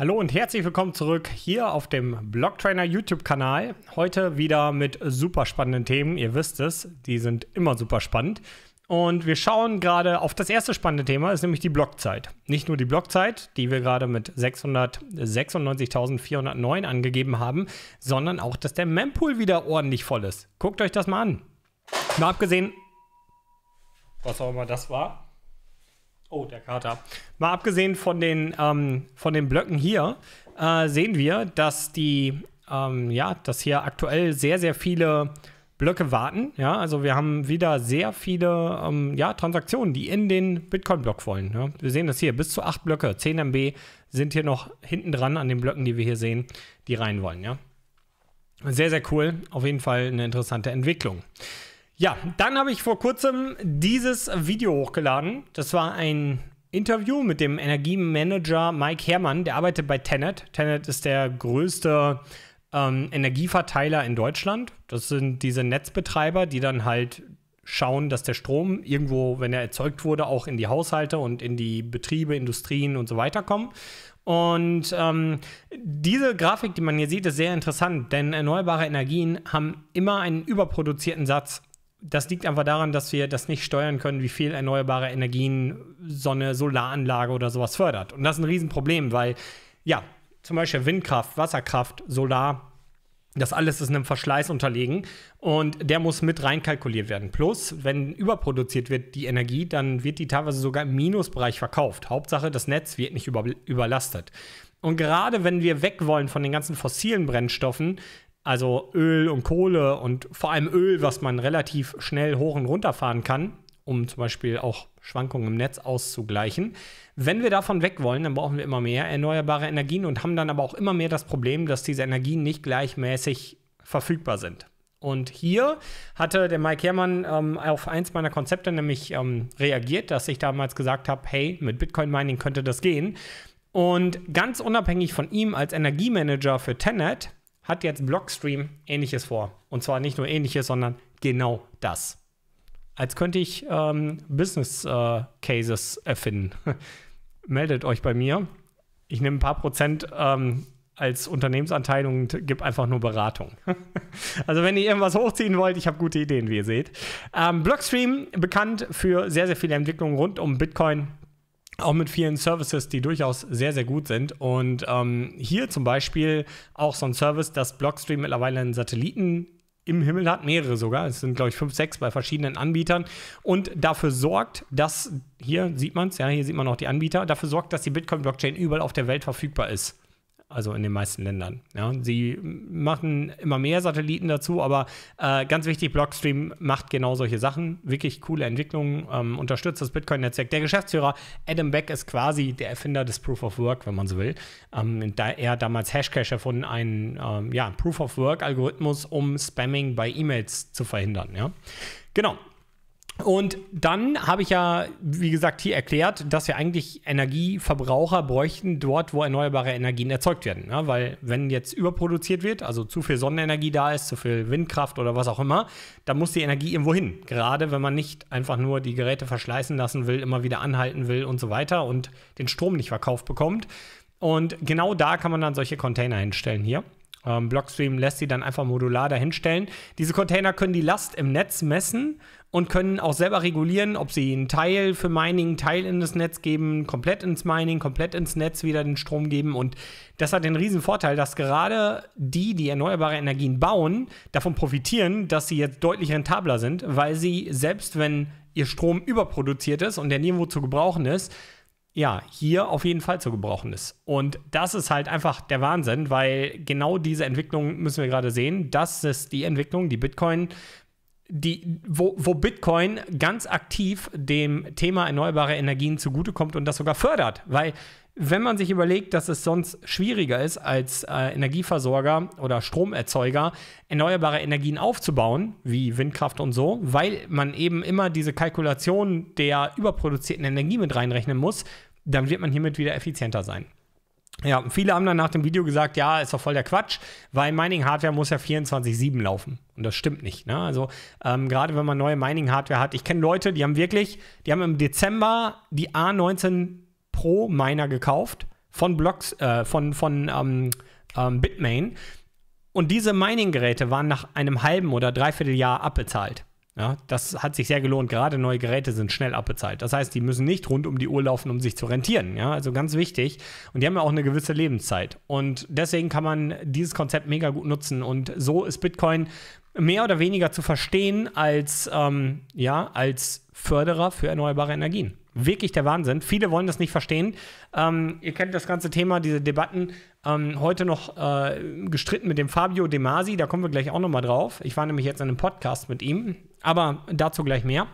Hallo und herzlich willkommen zurück hier auf dem Blogtrainer YouTube-Kanal. Heute wieder mit super spannenden Themen. Ihr wisst es, die sind immer super spannend. Und wir schauen gerade auf das erste spannende Thema, ist nämlich die Blockzeit. Nicht nur die Blockzeit, die wir gerade mit 696.409 angegeben haben, sondern auch, dass der Mempool wieder ordentlich voll ist. Guckt euch das mal an. Mal abgesehen, was auch immer das war. Oh, der Kater. Mal abgesehen von den, ähm, von den Blöcken hier, äh, sehen wir, dass die, ähm, ja, dass hier aktuell sehr, sehr viele Blöcke warten. Ja, also wir haben wieder sehr viele ähm, ja, Transaktionen, die in den Bitcoin-Block wollen. Ja? Wir sehen das hier, bis zu acht Blöcke, 10 MB sind hier noch hinten dran an den Blöcken, die wir hier sehen, die rein wollen. Ja? Sehr, sehr cool. Auf jeden Fall eine interessante Entwicklung. Ja, dann habe ich vor kurzem dieses Video hochgeladen. Das war ein Interview mit dem Energiemanager Mike Herrmann, der arbeitet bei Tenet. Tenet ist der größte ähm, Energieverteiler in Deutschland. Das sind diese Netzbetreiber, die dann halt schauen, dass der Strom irgendwo, wenn er erzeugt wurde, auch in die Haushalte und in die Betriebe, Industrien und so weiter kommen. Und ähm, diese Grafik, die man hier sieht, ist sehr interessant, denn erneuerbare Energien haben immer einen überproduzierten Satz. Das liegt einfach daran, dass wir das nicht steuern können, wie viel erneuerbare Energien Sonne, Solaranlage oder sowas fördert. Und das ist ein Riesenproblem, weil ja, zum Beispiel Windkraft, Wasserkraft, Solar, das alles ist einem Verschleiß unterlegen und der muss mit reinkalkuliert werden. Plus, wenn überproduziert wird die Energie, dann wird die teilweise sogar im Minusbereich verkauft. Hauptsache, das Netz wird nicht über, überlastet. Und gerade wenn wir weg wollen von den ganzen fossilen Brennstoffen, also Öl und Kohle und vor allem Öl, was man relativ schnell hoch und runter fahren kann, um zum Beispiel auch Schwankungen im Netz auszugleichen. Wenn wir davon weg wollen, dann brauchen wir immer mehr erneuerbare Energien und haben dann aber auch immer mehr das Problem, dass diese Energien nicht gleichmäßig verfügbar sind. Und hier hatte der Mike Herrmann ähm, auf eins meiner Konzepte nämlich ähm, reagiert, dass ich damals gesagt habe, hey, mit Bitcoin Mining könnte das gehen. Und ganz unabhängig von ihm als Energiemanager für Tenet hat jetzt Blockstream ähnliches vor. Und zwar nicht nur ähnliches, sondern genau das. Als könnte ich ähm, Business äh, Cases erfinden. Meldet euch bei mir. Ich nehme ein paar Prozent ähm, als Unternehmensanteil und gebe einfach nur Beratung. also wenn ihr irgendwas hochziehen wollt, ich habe gute Ideen, wie ihr seht. Ähm, Blockstream bekannt für sehr, sehr viele Entwicklungen rund um Bitcoin auch mit vielen Services, die durchaus sehr, sehr gut sind. Und ähm, hier zum Beispiel auch so ein Service, dass Blockstream mittlerweile einen Satelliten im Himmel hat, mehrere sogar. Es sind, glaube ich, fünf, sechs bei verschiedenen Anbietern. Und dafür sorgt, dass, hier sieht man es, ja, hier sieht man auch die Anbieter, dafür sorgt, dass die Bitcoin-Blockchain überall auf der Welt verfügbar ist also in den meisten Ländern. Ja, sie machen immer mehr Satelliten dazu, aber äh, ganz wichtig, Blockstream macht genau solche Sachen. Wirklich coole Entwicklungen, ähm, unterstützt das Bitcoin-Netzwerk. Der Geschäftsführer Adam Beck ist quasi der Erfinder des Proof of Work, wenn man so will. Ähm, da er damals Hashcash erfunden, einen ähm, ja, Proof of Work-Algorithmus, um Spamming bei E-Mails zu verhindern. Ja? Genau, und dann habe ich ja, wie gesagt, hier erklärt, dass wir eigentlich Energieverbraucher bräuchten dort, wo erneuerbare Energien erzeugt werden. Ja, ne? weil wenn jetzt überproduziert wird, also zu viel Sonnenenergie da ist, zu viel Windkraft oder was auch immer, dann muss die Energie irgendwo hin. Gerade wenn man nicht einfach nur die Geräte verschleißen lassen will, immer wieder anhalten will und so weiter und den Strom nicht verkauft bekommt. Und genau da kann man dann solche Container hinstellen hier. Ähm, Blockstream lässt sie dann einfach modular dahinstellen. Diese Container können die Last im Netz messen und können auch selber regulieren, ob sie einen Teil für Mining, einen Teil in das Netz geben, komplett ins Mining, komplett ins Netz wieder den Strom geben. Und das hat den riesen Vorteil, dass gerade die, die erneuerbare Energien bauen, davon profitieren, dass sie jetzt deutlich rentabler sind, weil sie selbst wenn ihr Strom überproduziert ist und der nirgendwo zu gebrauchen ist, ja, hier auf jeden Fall zu gebrauchen ist. Und das ist halt einfach der Wahnsinn, weil genau diese Entwicklung müssen wir gerade sehen. Das ist die Entwicklung, die Bitcoin, die, wo, wo Bitcoin ganz aktiv dem Thema erneuerbare Energien zugutekommt und das sogar fördert, weil wenn man sich überlegt, dass es sonst schwieriger ist, als äh, Energieversorger oder Stromerzeuger erneuerbare Energien aufzubauen, wie Windkraft und so, weil man eben immer diese Kalkulation der überproduzierten Energie mit reinrechnen muss, dann wird man hiermit wieder effizienter sein. Ja, viele haben dann nach dem Video gesagt, ja, ist doch voll der Quatsch, weil Mining-Hardware muss ja 24-7 laufen. Und das stimmt nicht. Ne? Also ähm, gerade wenn man neue Mining-Hardware hat, ich kenne Leute, die haben wirklich, die haben im Dezember die A19 Pro Miner gekauft von Blocks, äh, von, von ähm, ähm, Bitmain. Und diese Mining-Geräte waren nach einem halben oder dreiviertel Jahr abbezahlt. Ja, das hat sich sehr gelohnt. Gerade neue Geräte sind schnell abbezahlt. Das heißt, die müssen nicht rund um die Uhr laufen, um sich zu rentieren. Ja, also ganz wichtig. Und die haben ja auch eine gewisse Lebenszeit. Und deswegen kann man dieses Konzept mega gut nutzen. Und so ist Bitcoin mehr oder weniger zu verstehen als, ähm, ja, als Förderer für erneuerbare Energien wirklich der Wahnsinn. Viele wollen das nicht verstehen. Ähm, ihr kennt das ganze Thema, diese Debatten. Ähm, heute noch äh, gestritten mit dem Fabio De Masi, da kommen wir gleich auch nochmal drauf. Ich war nämlich jetzt in einem Podcast mit ihm, aber dazu gleich mehr.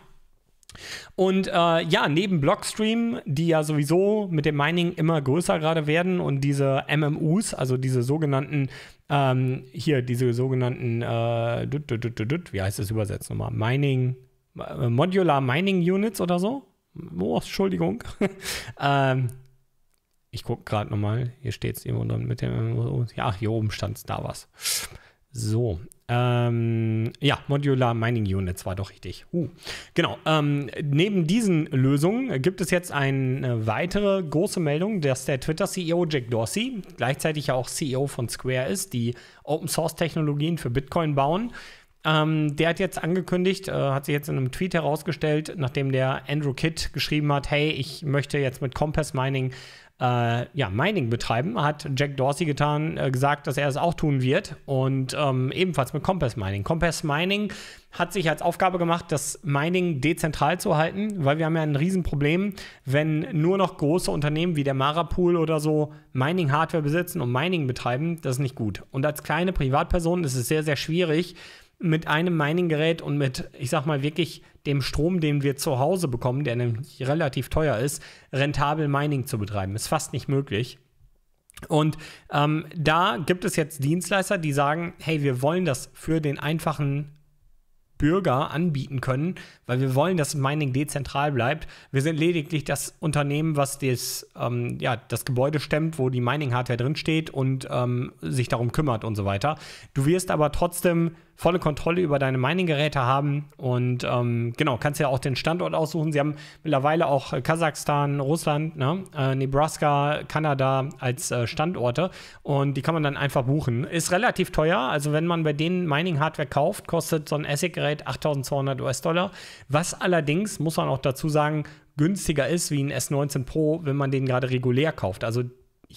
Und äh, ja, neben Blockstream, die ja sowieso mit dem Mining immer größer gerade werden und diese MMUs, also diese sogenannten, ähm, hier diese sogenannten, äh, wie heißt das übersetzt nochmal? Mining, äh, Modular Mining Units oder so? Oh, Entschuldigung. ähm, ich gucke gerade nochmal. Hier steht es irgendwo dann mit dem. Ja, hier oben stand es, da was. So. Ähm, ja, Modular Mining Units war doch richtig. Uh, genau. Ähm, neben diesen Lösungen gibt es jetzt eine weitere große Meldung, dass der Twitter-CEO Jack Dorsey, gleichzeitig ja auch CEO von Square ist, die Open-Source-Technologien für Bitcoin bauen, ähm, der hat jetzt angekündigt, äh, hat sich jetzt in einem Tweet herausgestellt, nachdem der Andrew Kidd geschrieben hat, hey, ich möchte jetzt mit Compass Mining äh, ja, Mining betreiben, hat Jack Dorsey getan, äh, gesagt, dass er es auch tun wird und ähm, ebenfalls mit Compass Mining. Compass Mining hat sich als Aufgabe gemacht, das Mining dezentral zu halten, weil wir haben ja ein Riesenproblem, wenn nur noch große Unternehmen wie der Marapool oder so Mining-Hardware besitzen und Mining betreiben, das ist nicht gut. Und als kleine Privatperson ist es sehr, sehr schwierig, mit einem Mining-Gerät und mit, ich sag mal, wirklich dem Strom, den wir zu Hause bekommen, der nämlich relativ teuer ist, rentabel Mining zu betreiben. Ist fast nicht möglich. Und ähm, da gibt es jetzt Dienstleister, die sagen, hey, wir wollen das für den einfachen Bürger anbieten können, weil wir wollen, dass Mining dezentral bleibt. Wir sind lediglich das Unternehmen, was des, ähm, ja, das Gebäude stemmt, wo die Mining-Hardware drinsteht und ähm, sich darum kümmert und so weiter. Du wirst aber trotzdem volle Kontrolle über deine Mining-Geräte haben. Und ähm, genau, kannst ja auch den Standort aussuchen. Sie haben mittlerweile auch äh, Kasachstan, Russland, ne? äh, Nebraska, Kanada als äh, Standorte. Und die kann man dann einfach buchen. Ist relativ teuer. Also wenn man bei denen Mining-Hardware kauft, kostet so ein ASIC-Gerät 8.200 US-Dollar. Was allerdings, muss man auch dazu sagen, günstiger ist wie ein S19 Pro, wenn man den gerade regulär kauft. Also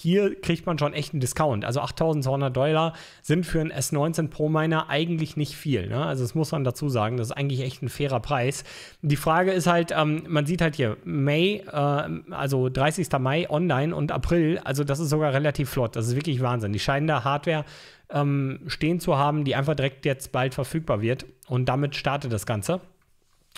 hier kriegt man schon echt einen Discount. Also 8200 Dollar sind für einen S19 Pro Miner eigentlich nicht viel. Ne? Also das muss man dazu sagen, das ist eigentlich echt ein fairer Preis. Die Frage ist halt, ähm, man sieht halt hier Mai, äh, also 30. Mai online und April, also das ist sogar relativ flott. Das ist wirklich Wahnsinn. Die scheinen da Hardware ähm, stehen zu haben, die einfach direkt jetzt bald verfügbar wird. Und damit startet das Ganze.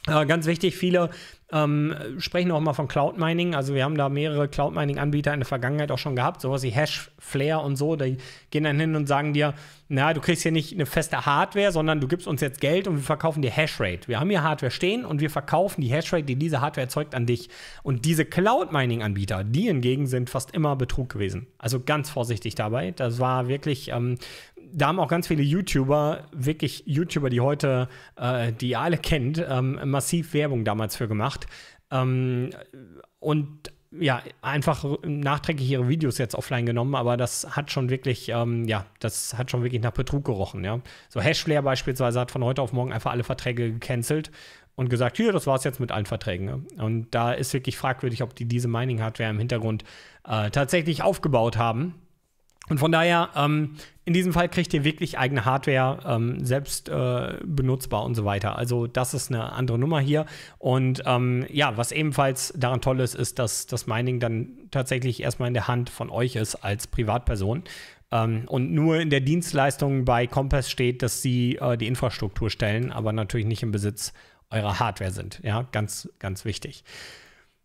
Äh, ganz wichtig, viele ähm, sprechen auch mal von Cloud Mining. Also wir haben da mehrere Cloud Mining-Anbieter in der Vergangenheit auch schon gehabt, sowas wie Hash Flare und so. Die gehen dann hin und sagen dir, na, du kriegst hier nicht eine feste Hardware, sondern du gibst uns jetzt Geld und wir verkaufen dir Hashrate. Wir haben hier Hardware stehen und wir verkaufen die Hashrate, die diese Hardware erzeugt, an dich. Und diese Cloud Mining-Anbieter, die hingegen sind fast immer Betrug gewesen. Also ganz vorsichtig dabei. Das war wirklich ähm, da haben auch ganz viele YouTuber, wirklich YouTuber, die heute, äh, die ihr alle kennt, ähm, massiv Werbung damals für gemacht. Ähm, und ja, einfach nachträglich ihre Videos jetzt offline genommen, aber das hat schon wirklich, ähm, ja, das hat schon wirklich nach Betrug gerochen, ja. So Hashflare beispielsweise hat von heute auf morgen einfach alle Verträge gecancelt und gesagt, hier, das war's jetzt mit allen Verträgen. Ja? Ne? Und da ist wirklich fragwürdig, ob die diese Mining-Hardware im Hintergrund äh, tatsächlich aufgebaut haben und von daher, ähm, in diesem Fall kriegt ihr wirklich eigene Hardware, ähm, selbst äh, benutzbar und so weiter. Also das ist eine andere Nummer hier. Und ähm, ja, was ebenfalls daran toll ist, ist, dass das Mining dann tatsächlich erstmal in der Hand von euch ist als Privatperson. Ähm, und nur in der Dienstleistung bei Compass steht, dass sie äh, die Infrastruktur stellen, aber natürlich nicht im Besitz eurer Hardware sind. Ja, ganz, ganz wichtig.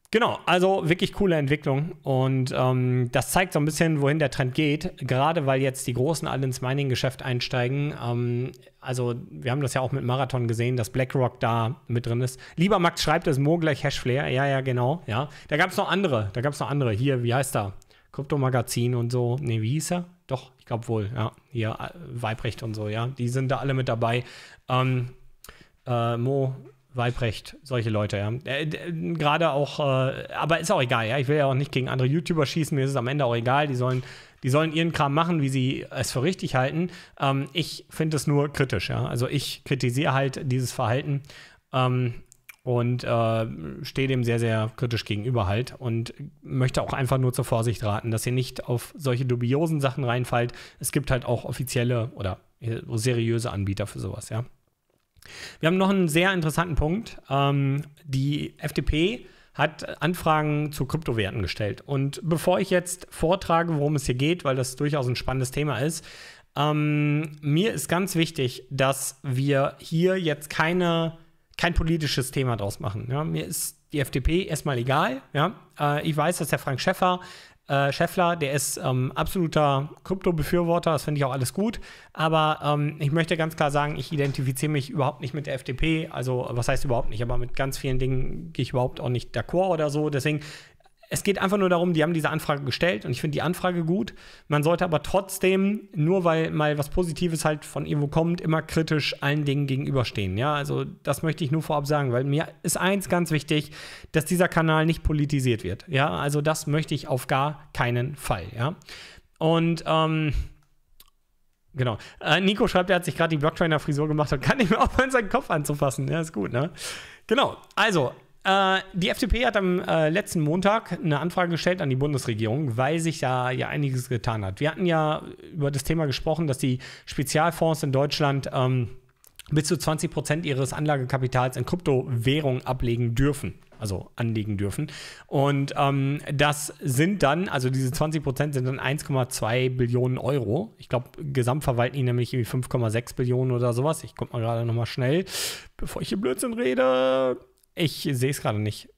Genau, also wirklich coole Entwicklung und ähm, das zeigt so ein bisschen, wohin der Trend geht, gerade weil jetzt die Großen alle ins Mining-Geschäft einsteigen. Ähm, also wir haben das ja auch mit Marathon gesehen, dass BlackRock da mit drin ist. Lieber Max schreibt es Mo gleich Hashflare, ja, ja, genau, ja. Da gab es noch andere, da gab es noch andere, hier, wie heißt er? Kryptomagazin und so, ne, wie hieß er? Doch, ich glaube wohl, ja, hier, äh, Weibrecht und so, ja, die sind da alle mit dabei. Ähm, äh, Mo Weibrecht, solche Leute, ja. Äh, Gerade auch, äh, aber ist auch egal, ja. Ich will ja auch nicht gegen andere YouTuber schießen, mir ist es am Ende auch egal. Die sollen, die sollen ihren Kram machen, wie sie es für richtig halten. Ähm, ich finde es nur kritisch, ja. Also ich kritisiere halt dieses Verhalten ähm, und äh, stehe dem sehr, sehr kritisch gegenüber halt und möchte auch einfach nur zur Vorsicht raten, dass ihr nicht auf solche dubiosen Sachen reinfallt. Es gibt halt auch offizielle oder seriöse Anbieter für sowas, ja. Wir haben noch einen sehr interessanten Punkt. Ähm, die FDP hat Anfragen zu Kryptowerten gestellt. Und bevor ich jetzt vortrage, worum es hier geht, weil das durchaus ein spannendes Thema ist, ähm, mir ist ganz wichtig, dass wir hier jetzt keine, kein politisches Thema draus machen. Ja, mir ist die FDP erstmal egal. Ja? Äh, ich weiß, dass der Frank Schäffer, äh, Schäffler, der ist ähm, absoluter Krypto-Befürworter, das finde ich auch alles gut. Aber ähm, ich möchte ganz klar sagen, ich identifiziere mich überhaupt nicht mit der FDP. Also, was heißt überhaupt nicht, aber mit ganz vielen Dingen gehe ich überhaupt auch nicht d'accord oder so. Deswegen es geht einfach nur darum, die haben diese Anfrage gestellt und ich finde die Anfrage gut. Man sollte aber trotzdem, nur weil mal was Positives halt von Evo kommt, immer kritisch allen Dingen gegenüberstehen. Ja, also das möchte ich nur vorab sagen, weil mir ist eins ganz wichtig, dass dieser Kanal nicht politisiert wird. Ja, also das möchte ich auf gar keinen Fall. Ja, und ähm, Genau. Äh, Nico schreibt, er hat sich gerade die Blocktrainer-Frisur gemacht und kann nicht mehr aufhören, seinen Kopf anzufassen. Ja, ist gut, ne? Genau. Also, äh, die FDP hat am äh, letzten Montag eine Anfrage gestellt an die Bundesregierung, weil sich da ja einiges getan hat. Wir hatten ja über das Thema gesprochen, dass die Spezialfonds in Deutschland ähm, bis zu 20 Prozent ihres Anlagekapitals in Kryptowährungen ablegen dürfen also anlegen dürfen. Und ähm, das sind dann, also diese 20 sind dann 1,2 Billionen Euro. Ich glaube, gesamt verwalten die nämlich 5,6 Billionen oder sowas. Ich gucke mal gerade nochmal schnell, bevor ich hier Blödsinn rede. Ich sehe es gerade nicht.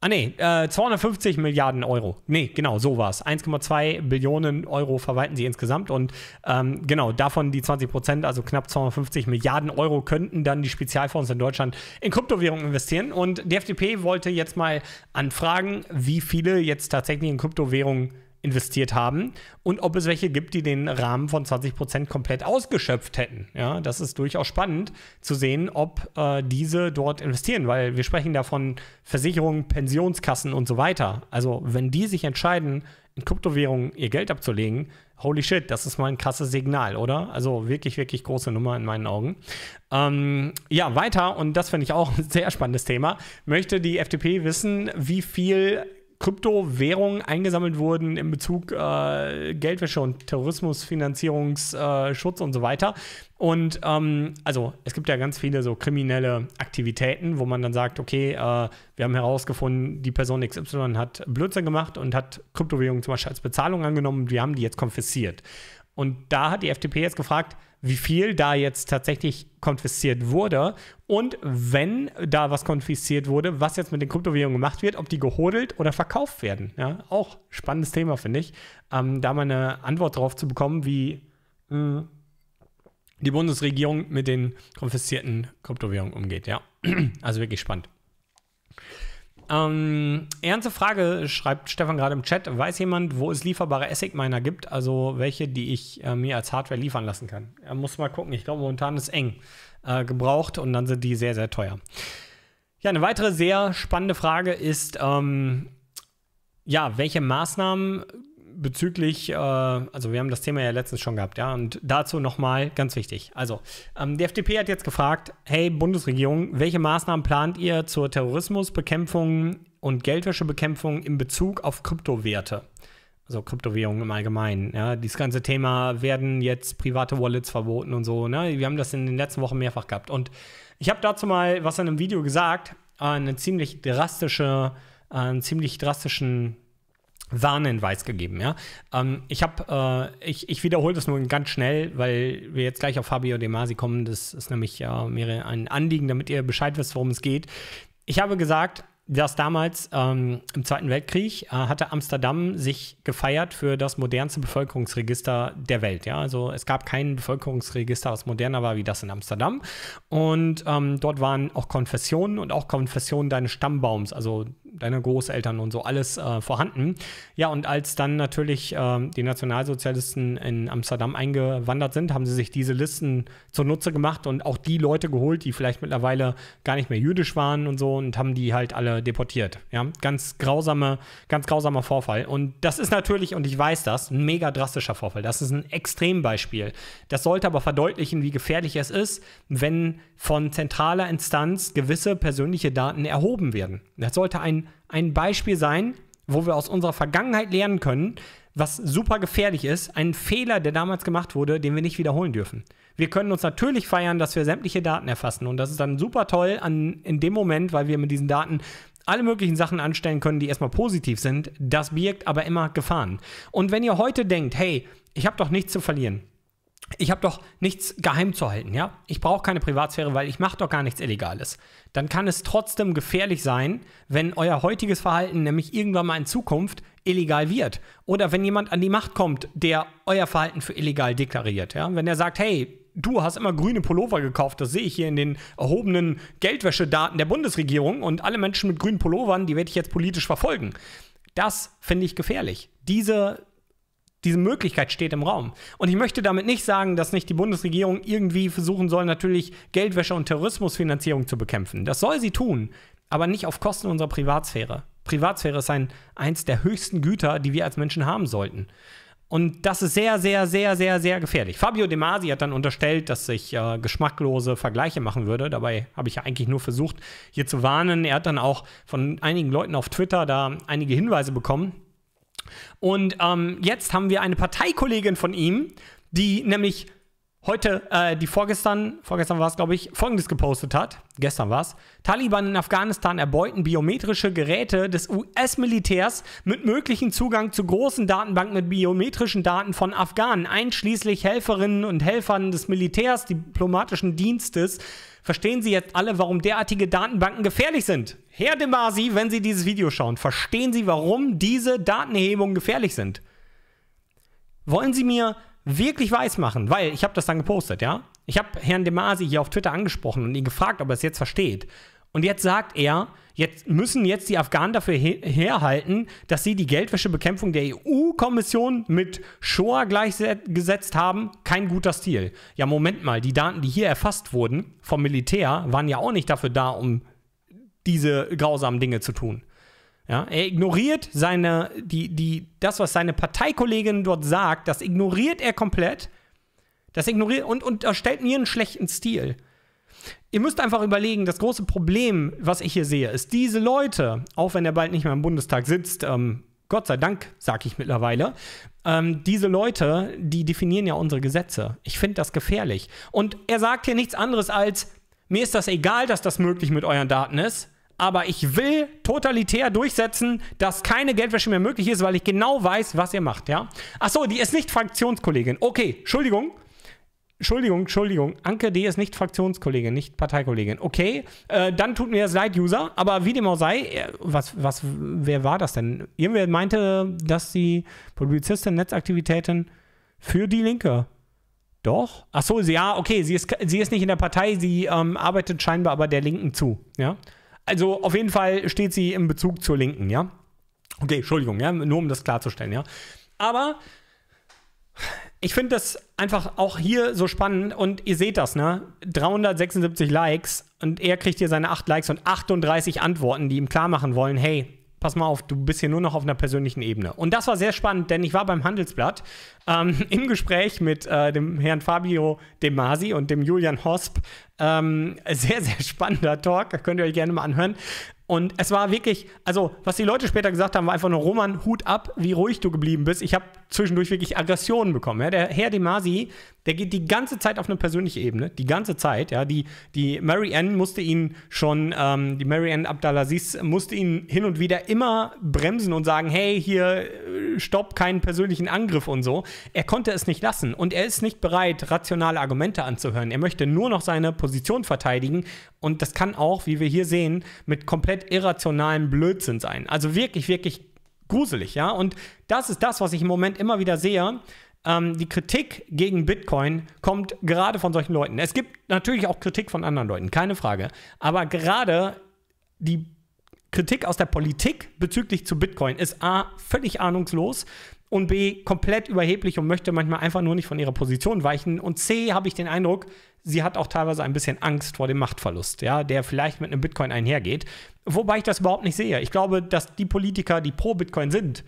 Ah ne, äh, 250 Milliarden Euro. Ne, genau, so war es. 1,2 Billionen Euro verwalten sie insgesamt und ähm, genau, davon die 20 Prozent, also knapp 250 Milliarden Euro, könnten dann die Spezialfonds in Deutschland in Kryptowährungen investieren. Und die FDP wollte jetzt mal anfragen, wie viele jetzt tatsächlich in Kryptowährungen investieren investiert haben und ob es welche gibt, die den Rahmen von 20% komplett ausgeschöpft hätten. Ja, das ist durchaus spannend zu sehen, ob äh, diese dort investieren, weil wir sprechen da von Versicherungen, Pensionskassen und so weiter. Also wenn die sich entscheiden, in Kryptowährungen ihr Geld abzulegen, holy shit, das ist mal ein krasses Signal, oder? Also wirklich, wirklich große Nummer in meinen Augen. Ähm, ja, weiter, und das finde ich auch ein sehr spannendes Thema, möchte die FDP wissen, wie viel Kryptowährungen eingesammelt wurden in Bezug äh, Geldwäsche und Terrorismusfinanzierungsschutz äh, und so weiter. Und ähm, also es gibt ja ganz viele so kriminelle Aktivitäten, wo man dann sagt, okay, äh, wir haben herausgefunden, die Person XY hat Blödsinn gemacht und hat Kryptowährungen zum Beispiel als Bezahlung angenommen, wir haben die jetzt konfisziert. Und da hat die FDP jetzt gefragt, wie viel da jetzt tatsächlich konfisziert wurde und wenn da was konfisziert wurde, was jetzt mit den Kryptowährungen gemacht wird, ob die gehodelt oder verkauft werden. Ja, auch spannendes Thema, finde ich. Ähm, da mal eine Antwort drauf zu bekommen, wie mh, mm, die Bundesregierung mit den konfiszierten Kryptowährungen umgeht. Ja, also wirklich spannend. Ähm, ernste Frage, schreibt Stefan gerade im Chat. Weiß jemand, wo es lieferbare Essigminer gibt? Also welche, die ich äh, mir als Hardware liefern lassen kann? Er muss mal gucken. Ich glaube, momentan ist eng äh, gebraucht und dann sind die sehr, sehr teuer. Ja, eine weitere sehr spannende Frage ist, ähm, ja, welche Maßnahmen bezüglich, äh, also wir haben das Thema ja letztens schon gehabt, ja, und dazu nochmal ganz wichtig. Also, ähm, die FDP hat jetzt gefragt, hey Bundesregierung, welche Maßnahmen plant ihr zur Terrorismusbekämpfung und Geldwäschebekämpfung in Bezug auf Kryptowerte? Also Kryptowährungen im Allgemeinen. Ja, dieses ganze Thema werden jetzt private Wallets verboten und so. Ne? Wir haben das in den letzten Wochen mehrfach gehabt. Und ich habe dazu mal was in einem Video gesagt, äh, eine ziemlich drastische, äh, einen ziemlich drastischen Warnhinweis gegeben, ja. Ähm, ich habe, äh, ich, ich wiederhole das nur ganz schnell, weil wir jetzt gleich auf Fabio De Masi kommen. Das ist nämlich äh, mir ein Anliegen, damit ihr Bescheid wisst, worum es geht. Ich habe gesagt, dass damals ähm, im Zweiten Weltkrieg äh, hatte Amsterdam sich gefeiert für das modernste Bevölkerungsregister der Welt. Ja? Also es gab kein Bevölkerungsregister, was moderner war wie das in Amsterdam. Und ähm, dort waren auch Konfessionen und auch Konfessionen deines Stammbaums, also deine Großeltern und so alles äh, vorhanden. Ja, und als dann natürlich äh, die Nationalsozialisten in Amsterdam eingewandert sind, haben sie sich diese Listen zunutze gemacht und auch die Leute geholt, die vielleicht mittlerweile gar nicht mehr jüdisch waren und so und haben die halt alle deportiert. Ja, ganz grausame, ganz grausamer Vorfall. Und das ist natürlich, und ich weiß das, ein mega drastischer Vorfall. Das ist ein Extrembeispiel. Das sollte aber verdeutlichen, wie gefährlich es ist, wenn von zentraler Instanz gewisse persönliche Daten erhoben werden. Das sollte ein ein Beispiel sein, wo wir aus unserer Vergangenheit lernen können, was super gefährlich ist, ein Fehler, der damals gemacht wurde, den wir nicht wiederholen dürfen. Wir können uns natürlich feiern, dass wir sämtliche Daten erfassen und das ist dann super toll an, in dem Moment, weil wir mit diesen Daten alle möglichen Sachen anstellen können, die erstmal positiv sind. Das birgt aber immer Gefahren. Und wenn ihr heute denkt, hey, ich habe doch nichts zu verlieren, ich habe doch nichts geheim zu halten, ja? Ich brauche keine Privatsphäre, weil ich mache doch gar nichts Illegales. Dann kann es trotzdem gefährlich sein, wenn euer heutiges Verhalten nämlich irgendwann mal in Zukunft illegal wird. Oder wenn jemand an die Macht kommt, der euer Verhalten für illegal deklariert, ja? Wenn er sagt, hey, du hast immer grüne Pullover gekauft, das sehe ich hier in den erhobenen Geldwäschedaten der Bundesregierung und alle Menschen mit grünen Pullovern, die werde ich jetzt politisch verfolgen. Das finde ich gefährlich. Diese diese Möglichkeit steht im Raum. Und ich möchte damit nicht sagen, dass nicht die Bundesregierung irgendwie versuchen soll, natürlich Geldwäsche und Terrorismusfinanzierung zu bekämpfen. Das soll sie tun, aber nicht auf Kosten unserer Privatsphäre. Privatsphäre ist ein, eins der höchsten Güter, die wir als Menschen haben sollten. Und das ist sehr, sehr, sehr, sehr, sehr gefährlich. Fabio De Masi hat dann unterstellt, dass ich äh, geschmacklose Vergleiche machen würde. Dabei habe ich ja eigentlich nur versucht, hier zu warnen. Er hat dann auch von einigen Leuten auf Twitter da einige Hinweise bekommen und ähm, jetzt haben wir eine Parteikollegin von ihm, die nämlich heute, äh, die vorgestern, vorgestern war es, glaube ich, folgendes gepostet hat. Gestern war es. Taliban in Afghanistan erbeuten biometrische Geräte des US-Militärs mit möglichen Zugang zu großen Datenbanken mit biometrischen Daten von Afghanen, einschließlich Helferinnen und Helfern des Militärs, diplomatischen Dienstes. Verstehen Sie jetzt alle, warum derartige Datenbanken gefährlich sind? Herr de Masi, wenn Sie dieses Video schauen, verstehen Sie, warum diese Datenerhebungen gefährlich sind. Wollen Sie mir wirklich weismachen, weil ich habe das dann gepostet, ja? Ich habe Herrn de Masi hier auf Twitter angesprochen und ihn gefragt, ob er es jetzt versteht. Und jetzt sagt er, jetzt müssen jetzt die Afghanen dafür he herhalten, dass sie die Geldwäschebekämpfung der EU-Kommission mit Shoah gleichgesetzt haben. Kein guter Stil. Ja, Moment mal, die Daten, die hier erfasst wurden vom Militär, waren ja auch nicht dafür da, um diese grausamen Dinge zu tun. Ja, er ignoriert seine, die, die, das, was seine Parteikollegin dort sagt, das ignoriert er komplett. Das ignoriert und unterstellt mir einen schlechten Stil. Ihr müsst einfach überlegen, das große Problem, was ich hier sehe, ist, diese Leute, auch wenn er bald nicht mehr im Bundestag sitzt, ähm, Gott sei Dank, sage ich mittlerweile, ähm, diese Leute, die definieren ja unsere Gesetze. Ich finde das gefährlich. Und er sagt hier nichts anderes als, mir ist das egal, dass das möglich mit euren Daten ist aber ich will totalitär durchsetzen, dass keine Geldwäsche mehr möglich ist, weil ich genau weiß, was ihr macht, ja? Achso, die ist nicht Fraktionskollegin. Okay, Entschuldigung. Entschuldigung, Entschuldigung. Anke, die ist nicht Fraktionskollegin, nicht Parteikollegin. Okay, äh, dann tut mir das leid, User. Aber wie dem auch sei, äh, was, was, wer war das denn? Irgendwer meinte, dass die Publizistin Netzaktivitäten für die Linke doch? Achso, ja, okay, sie ist, sie ist nicht in der Partei, sie ähm, arbeitet scheinbar aber der Linken zu, ja? Also auf jeden Fall steht sie im Bezug zur Linken, ja? Okay, Entschuldigung, ja, nur um das klarzustellen, ja. Aber ich finde das einfach auch hier so spannend und ihr seht das, ne? 376 Likes und er kriegt hier seine 8 Likes und 38 Antworten, die ihm klar machen wollen, hey, pass mal auf, du bist hier nur noch auf einer persönlichen Ebene. Und das war sehr spannend, denn ich war beim Handelsblatt ähm, im Gespräch mit äh, dem Herrn Fabio De Masi und dem Julian Hosp. Ähm, sehr, sehr spannender Talk, könnt ihr euch gerne mal anhören. Und es war wirklich, also was die Leute später gesagt haben, war einfach nur Roman, Hut ab, wie ruhig du geblieben bist. Ich habe zwischendurch wirklich Aggressionen bekommen. Ja? Der Herr De Masi, der geht die ganze Zeit auf eine persönliche Ebene, die ganze Zeit. Ja? Die, die Mary Ann musste ihn schon, ähm, die Mary Ann Abdalaziz musste ihn hin und wieder immer bremsen und sagen, hey, hier, äh, stopp, keinen persönlichen Angriff und so. Er konnte es nicht lassen und er ist nicht bereit, rationale Argumente anzuhören. Er möchte nur noch seine Position verteidigen und das kann auch, wie wir hier sehen, mit komplett irrationalem Blödsinn sein. Also wirklich, wirklich gruselig, ja. Und das ist das, was ich im Moment immer wieder sehe. Ähm, die Kritik gegen Bitcoin kommt gerade von solchen Leuten. Es gibt natürlich auch Kritik von anderen Leuten, keine Frage. Aber gerade die Kritik aus der Politik bezüglich zu Bitcoin ist A, völlig ahnungslos und B, komplett überheblich und möchte manchmal einfach nur nicht von ihrer Position weichen. Und C, habe ich den Eindruck, sie hat auch teilweise ein bisschen Angst vor dem Machtverlust, ja, der vielleicht mit einem Bitcoin einhergeht. Wobei ich das überhaupt nicht sehe. Ich glaube, dass die Politiker, die pro Bitcoin sind,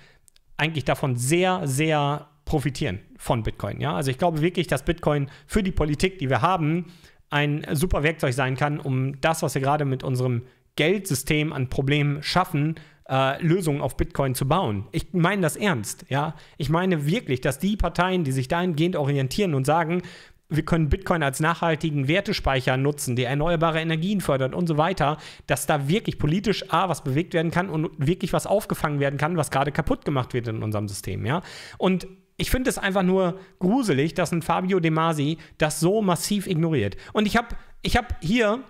eigentlich davon sehr, sehr profitieren von Bitcoin. Ja? Also ich glaube wirklich, dass Bitcoin für die Politik, die wir haben, ein super Werkzeug sein kann, um das, was wir gerade mit unserem Geldsystem an Problemen schaffen, äh, Lösungen auf Bitcoin zu bauen. Ich meine das ernst, ja. Ich meine wirklich, dass die Parteien, die sich dahingehend orientieren und sagen, wir können Bitcoin als nachhaltigen Wertespeicher nutzen, der erneuerbare Energien fördert und so weiter, dass da wirklich politisch A, was bewegt werden kann und wirklich was aufgefangen werden kann, was gerade kaputt gemacht wird in unserem System, ja. Und ich finde es einfach nur gruselig, dass ein Fabio De Masi das so massiv ignoriert. Und ich habe ich hab hier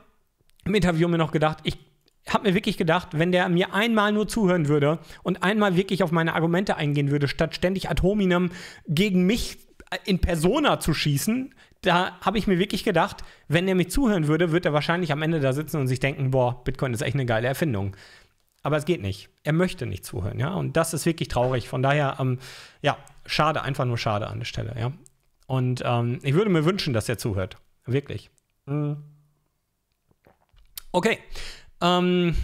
im Interview mir noch gedacht, ich habe mir wirklich gedacht, wenn der mir einmal nur zuhören würde und einmal wirklich auf meine Argumente eingehen würde, statt ständig ad hominem gegen mich äh, in Persona zu schießen, da habe ich mir wirklich gedacht, wenn er mich zuhören würde, wird er wahrscheinlich am Ende da sitzen und sich denken, boah, Bitcoin ist echt eine geile Erfindung. Aber es geht nicht. Er möchte nicht zuhören, ja. Und das ist wirklich traurig. Von daher, ähm, ja, schade, einfach nur schade an der Stelle, ja. Und ähm, ich würde mir wünschen, dass er zuhört. Wirklich. Mhm. Okay. Ähm,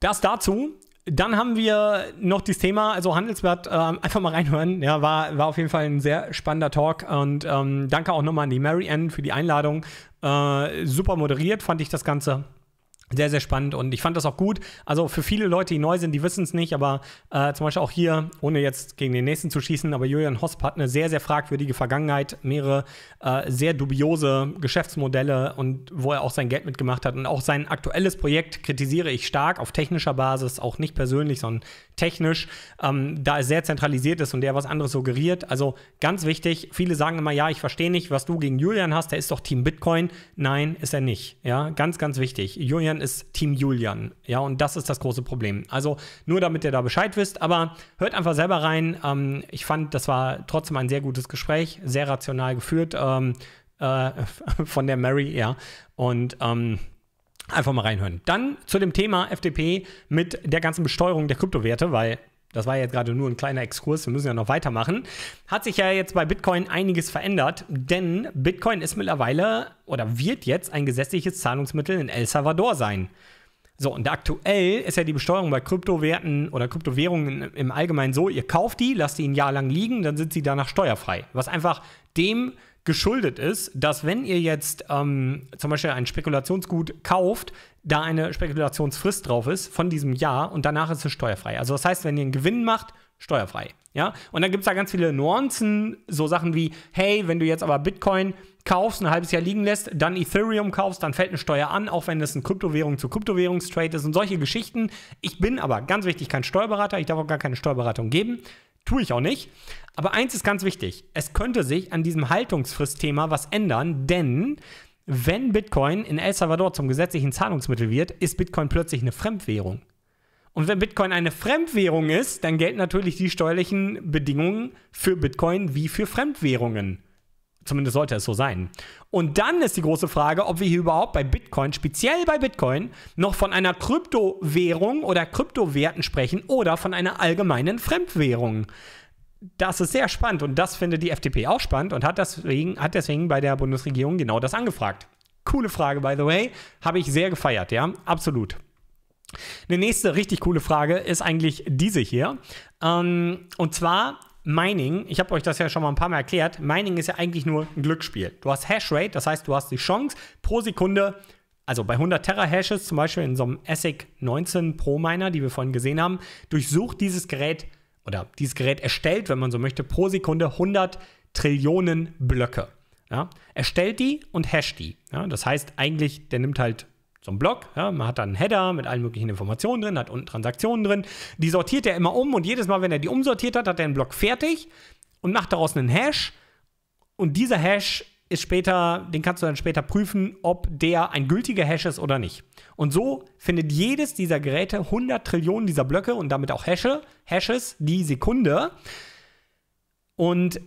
das dazu. Dann haben wir noch das Thema, also Handelsblatt, äh, einfach mal reinhören. Ja, war, war auf jeden Fall ein sehr spannender Talk und ähm, danke auch nochmal an die Mary Ann für die Einladung. Äh, super moderiert fand ich das Ganze. Sehr, sehr spannend und ich fand das auch gut. Also für viele Leute, die neu sind, die wissen es nicht, aber äh, zum Beispiel auch hier, ohne jetzt gegen den nächsten zu schießen, aber Julian Hosp hat eine sehr, sehr fragwürdige Vergangenheit, mehrere äh, sehr dubiose Geschäftsmodelle und wo er auch sein Geld mitgemacht hat. Und auch sein aktuelles Projekt kritisiere ich stark auf technischer Basis, auch nicht persönlich, sondern technisch, ähm, da es sehr zentralisiert ist und der was anderes suggeriert. Also ganz wichtig, viele sagen immer, ja, ich verstehe nicht, was du gegen Julian hast, der ist doch Team Bitcoin. Nein, ist er nicht. Ja, ganz, ganz wichtig. Julian Julian ist Team Julian. Ja, und das ist das große Problem. Also nur damit ihr da Bescheid wisst, aber hört einfach selber rein. Ähm, ich fand, das war trotzdem ein sehr gutes Gespräch, sehr rational geführt ähm, äh, von der Mary, ja. Und ähm, einfach mal reinhören. Dann zu dem Thema FDP mit der ganzen Besteuerung der Kryptowerte, weil das war jetzt gerade nur ein kleiner Exkurs, wir müssen ja noch weitermachen. Hat sich ja jetzt bei Bitcoin einiges verändert, denn Bitcoin ist mittlerweile oder wird jetzt ein gesetzliches Zahlungsmittel in El Salvador sein. So, und aktuell ist ja die Besteuerung bei Kryptowerten oder Kryptowährungen im Allgemeinen so, ihr kauft die, lasst die ein Jahr lang liegen, dann sind sie danach steuerfrei. Was einfach dem geschuldet ist, dass wenn ihr jetzt ähm, zum Beispiel ein Spekulationsgut kauft, da eine Spekulationsfrist drauf ist von diesem Jahr und danach ist es steuerfrei. Also das heißt, wenn ihr einen Gewinn macht, steuerfrei. Ja? Und dann gibt es da ganz viele Nuancen, so Sachen wie, hey, wenn du jetzt aber Bitcoin kaufst, ein halbes Jahr liegen lässt, dann Ethereum kaufst, dann fällt eine Steuer an, auch wenn das ein Kryptowährung zu Kryptowährungstrade ist und solche Geschichten. Ich bin aber ganz wichtig kein Steuerberater, ich darf auch gar keine Steuerberatung geben. Tue ich auch nicht. Aber eins ist ganz wichtig. Es könnte sich an diesem Haltungsfristthema was ändern, denn wenn Bitcoin in El Salvador zum gesetzlichen Zahlungsmittel wird, ist Bitcoin plötzlich eine Fremdwährung. Und wenn Bitcoin eine Fremdwährung ist, dann gelten natürlich die steuerlichen Bedingungen für Bitcoin wie für Fremdwährungen. Zumindest sollte es so sein. Und dann ist die große Frage, ob wir hier überhaupt bei Bitcoin, speziell bei Bitcoin, noch von einer Kryptowährung oder Kryptowerten sprechen oder von einer allgemeinen Fremdwährung das ist sehr spannend und das findet die FDP auch spannend und hat deswegen, hat deswegen bei der Bundesregierung genau das angefragt. Coole Frage, by the way. Habe ich sehr gefeiert, ja, absolut. Eine nächste richtig coole Frage ist eigentlich diese hier. Ähm, und zwar Mining. Ich habe euch das ja schon mal ein paar Mal erklärt. Mining ist ja eigentlich nur ein Glücksspiel. Du hast Hashrate, das heißt, du hast die Chance pro Sekunde also bei 100 Terahashes, zum Beispiel in so einem ASIC 19 Pro Miner, die wir vorhin gesehen haben, durchsucht dieses Gerät oder dieses Gerät erstellt, wenn man so möchte, pro Sekunde 100 Trillionen Blöcke. Ja? Erstellt die und hasht die. Ja? Das heißt eigentlich, der nimmt halt so einen Block, ja? man hat dann einen Header mit allen möglichen Informationen drin, hat unten Transaktionen drin, die sortiert er immer um und jedes Mal, wenn er die umsortiert hat, hat er einen Block fertig und macht daraus einen Hash und dieser Hash ist später, den kannst du dann später prüfen, ob der ein gültiger Hash ist oder nicht. Und so findet jedes dieser Geräte 100 Trillionen dieser Blöcke und damit auch Hashe, Hashes die Sekunde. Und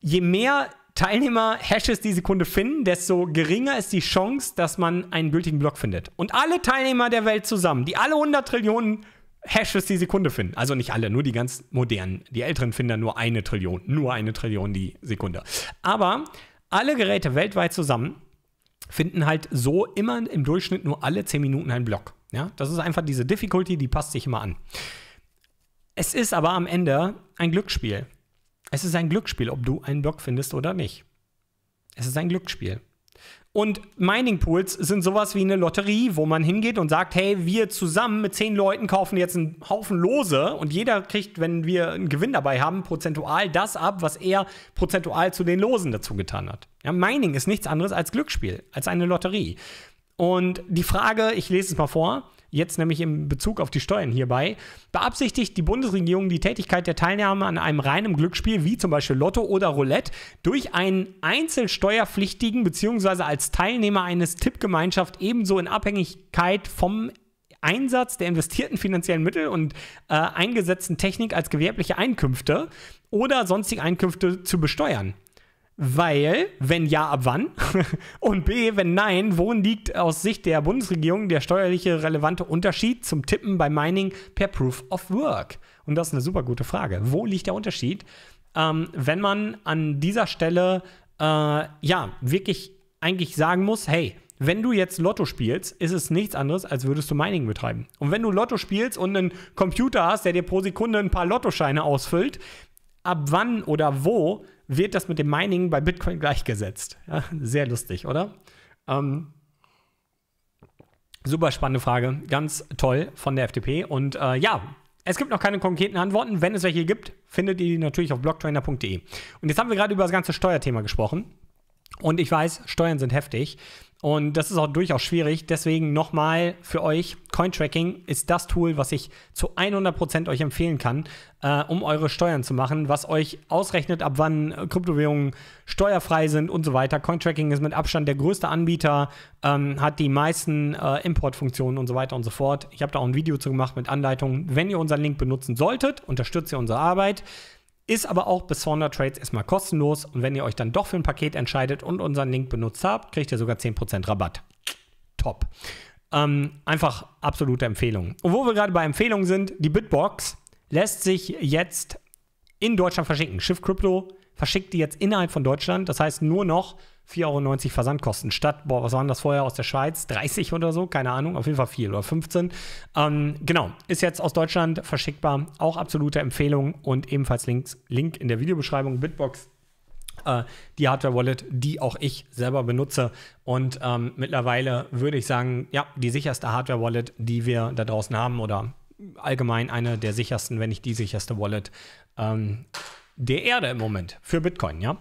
je mehr Teilnehmer Hashes die Sekunde finden, desto geringer ist die Chance, dass man einen gültigen Block findet. Und alle Teilnehmer der Welt zusammen, die alle 100 Trillionen Hashes die Sekunde finden. Also nicht alle, nur die ganz modernen. Die älteren finden dann nur eine Trillion. Nur eine Trillion die Sekunde. Aber alle Geräte weltweit zusammen finden halt so immer im Durchschnitt nur alle 10 Minuten einen Block. Ja, das ist einfach diese Difficulty, die passt sich immer an. Es ist aber am Ende ein Glücksspiel. Es ist ein Glücksspiel, ob du einen Block findest oder nicht. Es ist ein Glücksspiel. Und Mining Pools sind sowas wie eine Lotterie, wo man hingeht und sagt, hey, wir zusammen mit zehn Leuten kaufen jetzt einen Haufen Lose und jeder kriegt, wenn wir einen Gewinn dabei haben, prozentual das ab, was er prozentual zu den Losen dazu getan hat. Ja, Mining ist nichts anderes als Glücksspiel, als eine Lotterie. Und die Frage, ich lese es mal vor, jetzt nämlich in Bezug auf die Steuern hierbei, beabsichtigt die Bundesregierung die Tätigkeit der Teilnahme an einem reinen Glücksspiel, wie zum Beispiel Lotto oder Roulette, durch einen Einzelsteuerpflichtigen bzw. als Teilnehmer eines Tippgemeinschaft ebenso in Abhängigkeit vom Einsatz der investierten finanziellen Mittel und äh, eingesetzten Technik als gewerbliche Einkünfte oder sonstige Einkünfte zu besteuern. Weil, wenn ja, ab wann? Und B, wenn nein, wo liegt aus Sicht der Bundesregierung der steuerliche relevante Unterschied zum Tippen bei Mining per Proof of Work? Und das ist eine super gute Frage. Wo liegt der Unterschied, ähm, wenn man an dieser Stelle äh, ja wirklich eigentlich sagen muss, hey, wenn du jetzt Lotto spielst, ist es nichts anderes, als würdest du Mining betreiben. Und wenn du Lotto spielst und einen Computer hast, der dir pro Sekunde ein paar Lottoscheine ausfüllt, ab wann oder wo wird das mit dem Mining bei Bitcoin gleichgesetzt. Ja, sehr lustig, oder? Ähm, super spannende Frage. Ganz toll von der FDP. Und äh, ja, es gibt noch keine konkreten Antworten. Wenn es welche gibt, findet ihr die natürlich auf blocktrainer.de. Und jetzt haben wir gerade über das ganze Steuerthema gesprochen. Und ich weiß, Steuern sind heftig. Und das ist auch durchaus schwierig. Deswegen nochmal für euch, Cointracking ist das Tool, was ich zu 100% euch empfehlen kann, äh, um eure Steuern zu machen, was euch ausrechnet, ab wann äh, Kryptowährungen steuerfrei sind und so weiter. Cointracking ist mit Abstand der größte Anbieter, ähm, hat die meisten äh, Importfunktionen und so weiter und so fort. Ich habe da auch ein Video zu gemacht mit Anleitungen. Wenn ihr unseren Link benutzen solltet, unterstützt ihr unsere Arbeit. Ist aber auch bis 200 Trades erstmal kostenlos und wenn ihr euch dann doch für ein Paket entscheidet und unseren Link benutzt habt, kriegt ihr sogar 10% Rabatt. Top. Ähm, einfach absolute Empfehlung. Und wo wir gerade bei Empfehlungen sind, die Bitbox lässt sich jetzt in Deutschland verschicken. Shift Crypto verschickt die jetzt innerhalb von Deutschland. Das heißt, nur noch 4,90 Euro Versandkosten statt, boah, was waren das vorher aus der Schweiz? 30 oder so, keine Ahnung, auf jeden Fall viel oder 15. Ähm, genau, ist jetzt aus Deutschland verschickbar, auch absolute Empfehlung und ebenfalls Links, Link in der Videobeschreibung, Bitbox äh, die Hardware-Wallet, die auch ich selber benutze. Und ähm, mittlerweile würde ich sagen, ja, die sicherste Hardware-Wallet, die wir da draußen haben oder allgemein eine der sichersten, wenn nicht die sicherste Wallet ähm, der Erde im Moment für Bitcoin, ja.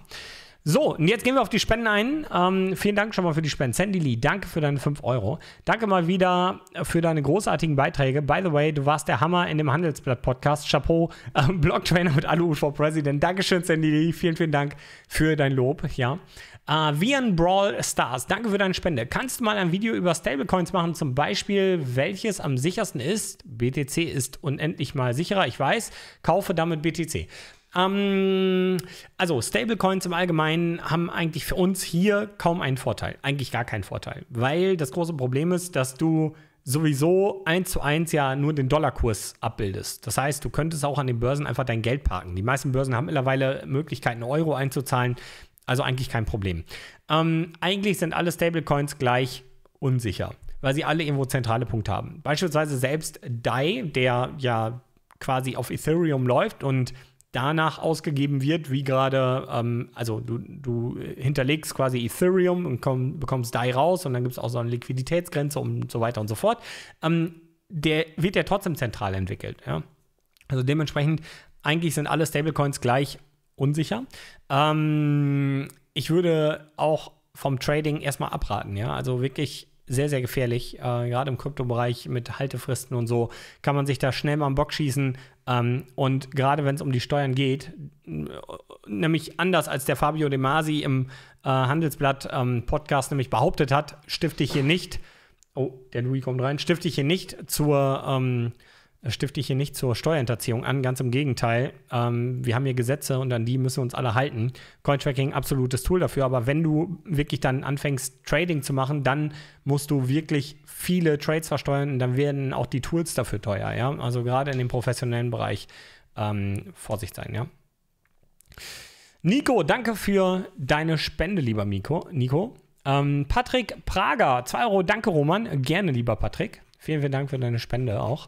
So, und jetzt gehen wir auf die Spenden ein. Ähm, vielen Dank schon mal für die Spenden. Sandy Lee, danke für deine 5 Euro. Danke mal wieder für deine großartigen Beiträge. By the way, du warst der Hammer in dem Handelsblatt-Podcast. Chapeau, ähm, Blog-Trainer mit Alu for President. Dankeschön, Sandy Lee. Vielen, vielen Dank für dein Lob. Ja. Äh, Vian Brawl Stars, danke für deine Spende. Kannst du mal ein Video über Stablecoins machen? Zum Beispiel, welches am sichersten ist? BTC ist unendlich mal sicherer, ich weiß. Kaufe damit BTC. Ähm, also Stablecoins im Allgemeinen haben eigentlich für uns hier kaum einen Vorteil, eigentlich gar keinen Vorteil, weil das große Problem ist, dass du sowieso eins zu eins ja nur den Dollarkurs abbildest. Das heißt, du könntest auch an den Börsen einfach dein Geld parken. Die meisten Börsen haben mittlerweile Möglichkeiten, Euro einzuzahlen. Also eigentlich kein Problem. Ähm, eigentlich sind alle Stablecoins gleich unsicher, weil sie alle irgendwo zentrale Punkte haben. Beispielsweise selbst DAI, der ja quasi auf Ethereum läuft und danach ausgegeben wird, wie gerade, ähm, also du, du hinterlegst quasi Ethereum und komm, bekommst DAI raus und dann gibt es auch so eine Liquiditätsgrenze und so weiter und so fort. Ähm, der wird ja trotzdem zentral entwickelt. Ja? Also dementsprechend, eigentlich sind alle Stablecoins gleich unsicher. Ähm, ich würde auch vom Trading erstmal abraten, ja. Also wirklich sehr, sehr gefährlich. Äh, gerade im Kryptobereich mit Haltefristen und so kann man sich da schnell mal am Bock schießen. Ähm, und gerade wenn es um die Steuern geht, äh, nämlich anders als der Fabio De Masi im äh, Handelsblatt-Podcast ähm, nämlich behauptet hat, stifte ich hier nicht, oh, der Louis kommt rein, stifte ich hier nicht zur. Ähm, stifte ich hier nicht zur Steuerhinterziehung an, ganz im Gegenteil. Ähm, wir haben hier Gesetze und an die müssen wir uns alle halten. Cointracking, absolutes Tool dafür, aber wenn du wirklich dann anfängst, Trading zu machen, dann musst du wirklich viele Trades versteuern und dann werden auch die Tools dafür teuer, ja. Also gerade in dem professionellen Bereich ähm, Vorsicht sein, ja. Nico, danke für deine Spende, lieber Miko, Nico. Ähm, Patrick Prager, 2 Euro, danke Roman. Gerne, lieber Patrick. Vielen, vielen Dank für deine Spende auch.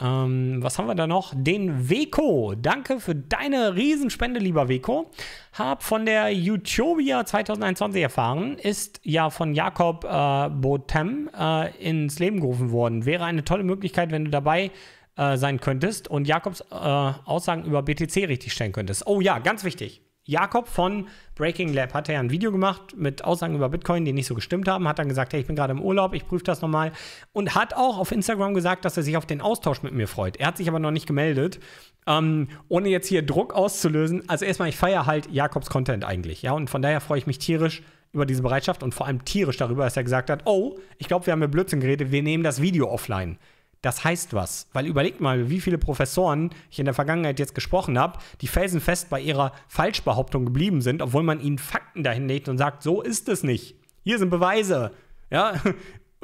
Ähm, was haben wir da noch? Den Weko. Danke für deine Riesenspende, lieber Weko. Hab von der Utopia 2021 erfahren. Ist ja von Jakob äh, Botem äh, ins Leben gerufen worden. Wäre eine tolle Möglichkeit, wenn du dabei äh, sein könntest und Jakobs äh, Aussagen über BTC richtig stellen könntest. Oh ja, ganz wichtig. Jakob von Breaking Lab hat ja ein Video gemacht mit Aussagen über Bitcoin, die nicht so gestimmt haben. Hat dann gesagt, hey, ich bin gerade im Urlaub, ich prüfe das nochmal. Und hat auch auf Instagram gesagt, dass er sich auf den Austausch mit mir freut. Er hat sich aber noch nicht gemeldet, ähm, ohne jetzt hier Druck auszulösen. Also erstmal, ich feiere halt Jakobs Content eigentlich. Ja, und von daher freue ich mich tierisch über diese Bereitschaft und vor allem tierisch darüber, dass er gesagt hat, oh, ich glaube, wir haben mit Blödsinn geredet, wir nehmen das Video offline das heißt was. Weil überlegt mal, wie viele Professoren ich in der Vergangenheit jetzt gesprochen habe, die felsenfest bei ihrer Falschbehauptung geblieben sind, obwohl man ihnen Fakten dahin legt und sagt, so ist es nicht. Hier sind Beweise. Ja?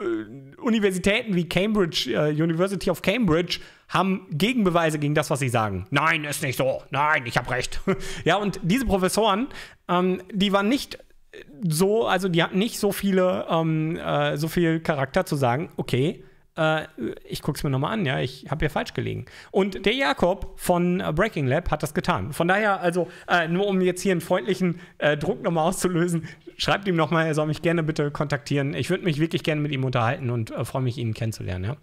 Äh, Universitäten wie Cambridge, äh, University of Cambridge, haben Gegenbeweise gegen das, was sie sagen. Nein, ist nicht so. Nein, ich habe recht. ja, und diese Professoren, ähm, die waren nicht so, also die hatten nicht so viele, ähm, äh, so viel Charakter zu sagen, okay, äh, ich gucke es mir nochmal an, ja, ich habe hier falsch gelegen. Und der Jakob von äh, Breaking Lab hat das getan. Von daher, also äh, nur um jetzt hier einen freundlichen äh, Druck nochmal auszulösen, schreibt ihm nochmal, er soll mich gerne bitte kontaktieren. Ich würde mich wirklich gerne mit ihm unterhalten und äh, freue mich, ihn kennenzulernen,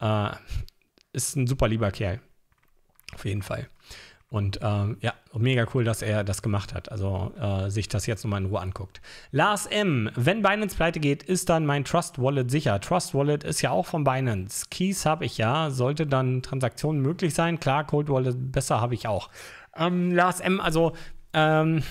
ja. Äh, ist ein super lieber Kerl. Auf jeden Fall. Und ähm, ja, mega cool, dass er das gemacht hat. Also äh, sich das jetzt nochmal in Ruhe anguckt. Lars M. Wenn Binance pleite geht, ist dann mein Trust Wallet sicher. Trust Wallet ist ja auch von Binance. Keys habe ich ja. Sollte dann Transaktionen möglich sein? Klar, Cold Wallet besser habe ich auch. Ähm, Lars M. Also, ähm,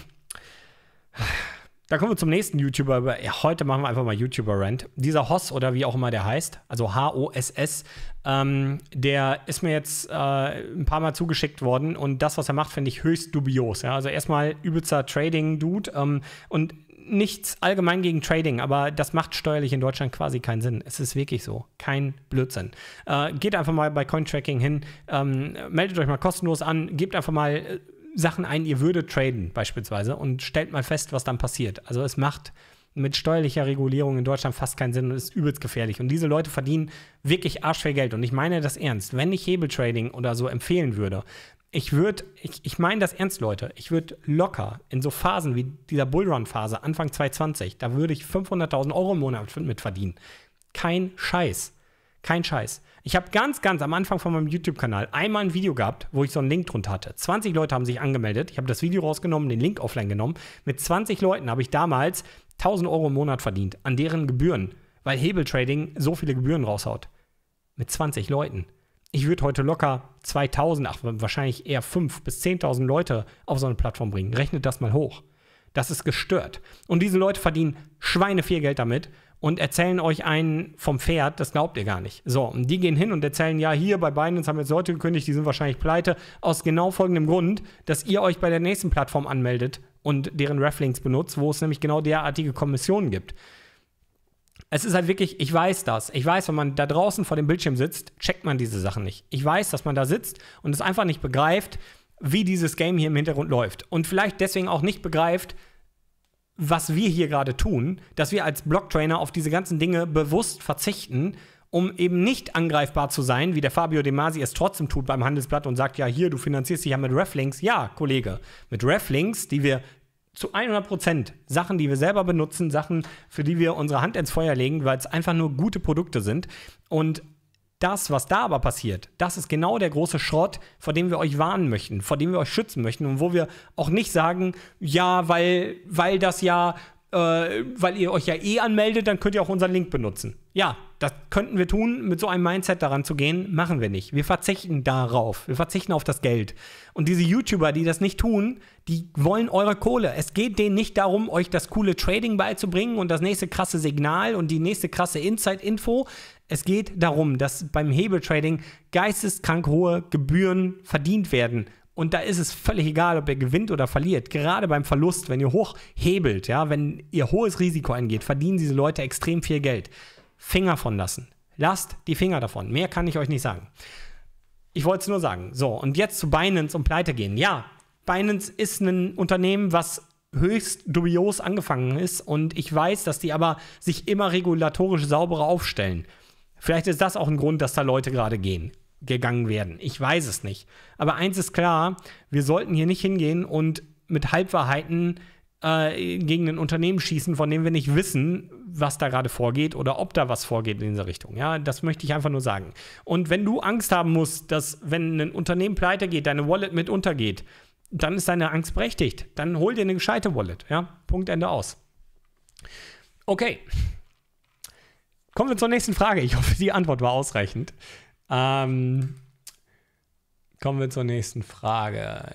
da kommen wir zum nächsten YouTuber. Heute machen wir einfach mal YouTuber-Rant. Dieser Hoss oder wie auch immer der heißt, also H-O-S-S, ähm, der ist mir jetzt äh, ein paar Mal zugeschickt worden und das, was er macht, finde ich höchst dubios. Ja? Also erstmal übelster Trading-Dude ähm, und nichts allgemein gegen Trading, aber das macht steuerlich in Deutschland quasi keinen Sinn. Es ist wirklich so. Kein Blödsinn. Äh, geht einfach mal bei Cointracking hin, ähm, meldet euch mal kostenlos an, gebt einfach mal äh, Sachen ein, ihr würdet traden beispielsweise und stellt mal fest, was dann passiert. Also es macht mit steuerlicher Regulierung in Deutschland fast keinen Sinn und ist übelst gefährlich. Und diese Leute verdienen wirklich arschviel Geld. Und ich meine das ernst. Wenn ich Hebeltrading oder so empfehlen würde, ich würde, ich, ich meine das ernst, Leute, ich würde locker in so Phasen wie dieser Bullrun-Phase Anfang 2020, da würde ich 500.000 Euro im Monat mit verdienen. Kein Scheiß. Kein Scheiß. Ich habe ganz, ganz am Anfang von meinem YouTube-Kanal einmal ein Video gehabt, wo ich so einen Link drunter hatte. 20 Leute haben sich angemeldet. Ich habe das Video rausgenommen, den Link offline genommen. Mit 20 Leuten habe ich damals 1000 Euro im Monat verdient an deren Gebühren, weil Hebeltrading so viele Gebühren raushaut. Mit 20 Leuten. Ich würde heute locker 2000, ach, wahrscheinlich eher 5.000 bis 10.000 Leute auf so eine Plattform bringen. Rechnet das mal hoch. Das ist gestört. Und diese Leute verdienen Schweine viel Geld damit und erzählen euch einen vom Pferd, das glaubt ihr gar nicht. So, und die gehen hin und erzählen, ja, hier bei Binance haben jetzt Leute gekündigt, die sind wahrscheinlich pleite, aus genau folgendem Grund, dass ihr euch bei der nächsten Plattform anmeldet und deren Reflinks benutzt, wo es nämlich genau derartige Kommissionen gibt. Es ist halt wirklich, ich weiß das. Ich weiß, wenn man da draußen vor dem Bildschirm sitzt, checkt man diese Sachen nicht. Ich weiß, dass man da sitzt und es einfach nicht begreift, wie dieses Game hier im Hintergrund läuft. Und vielleicht deswegen auch nicht begreift, was wir hier gerade tun, dass wir als Blocktrainer auf diese ganzen Dinge bewusst verzichten, um eben nicht angreifbar zu sein, wie der Fabio De Masi es trotzdem tut beim Handelsblatt und sagt, ja, hier, du finanzierst dich ja mit Reflinks. Ja, Kollege, mit Reflinks, die wir zu 100 Prozent Sachen, die wir selber benutzen, Sachen, für die wir unsere Hand ins Feuer legen, weil es einfach nur gute Produkte sind. Und das, was da aber passiert, das ist genau der große Schrott, vor dem wir euch warnen möchten, vor dem wir euch schützen möchten und wo wir auch nicht sagen, ja, weil, weil das ja äh, weil ihr euch ja eh anmeldet, dann könnt ihr auch unseren Link benutzen. Ja, das könnten wir tun, mit so einem Mindset daran zu gehen, machen wir nicht. Wir verzichten darauf. Wir verzichten auf das Geld. Und diese YouTuber, die das nicht tun, die wollen eure Kohle. Es geht denen nicht darum, euch das coole Trading beizubringen und das nächste krasse Signal und die nächste krasse Inside-Info. Es geht darum, dass beim Hebeltrading geisteskrank hohe Gebühren verdient werden. Und da ist es völlig egal, ob ihr gewinnt oder verliert. Gerade beim Verlust, wenn ihr hochhebelt, ja, wenn ihr hohes Risiko eingeht, verdienen diese Leute extrem viel Geld. Finger von lassen. Lasst die Finger davon. Mehr kann ich euch nicht sagen. Ich wollte es nur sagen. So, und jetzt zu Binance und pleite gehen. Ja, Binance ist ein Unternehmen, was höchst dubios angefangen ist und ich weiß, dass die aber sich immer regulatorisch sauberer aufstellen. Vielleicht ist das auch ein Grund, dass da Leute gerade gehen gegangen werden. Ich weiß es nicht. Aber eins ist klar, wir sollten hier nicht hingehen und mit Halbwahrheiten äh, gegen ein Unternehmen schießen, von dem wir nicht wissen, was da gerade vorgeht oder ob da was vorgeht in dieser Richtung. Ja, das möchte ich einfach nur sagen. Und wenn du Angst haben musst, dass wenn ein Unternehmen pleite geht, deine Wallet mit untergeht, dann ist deine Angst berechtigt. Dann hol dir eine gescheite Wallet. Ja, Punkt, Ende aus. Okay. Kommen wir zur nächsten Frage. Ich hoffe, die Antwort war ausreichend. Ähm, kommen wir zur nächsten Frage.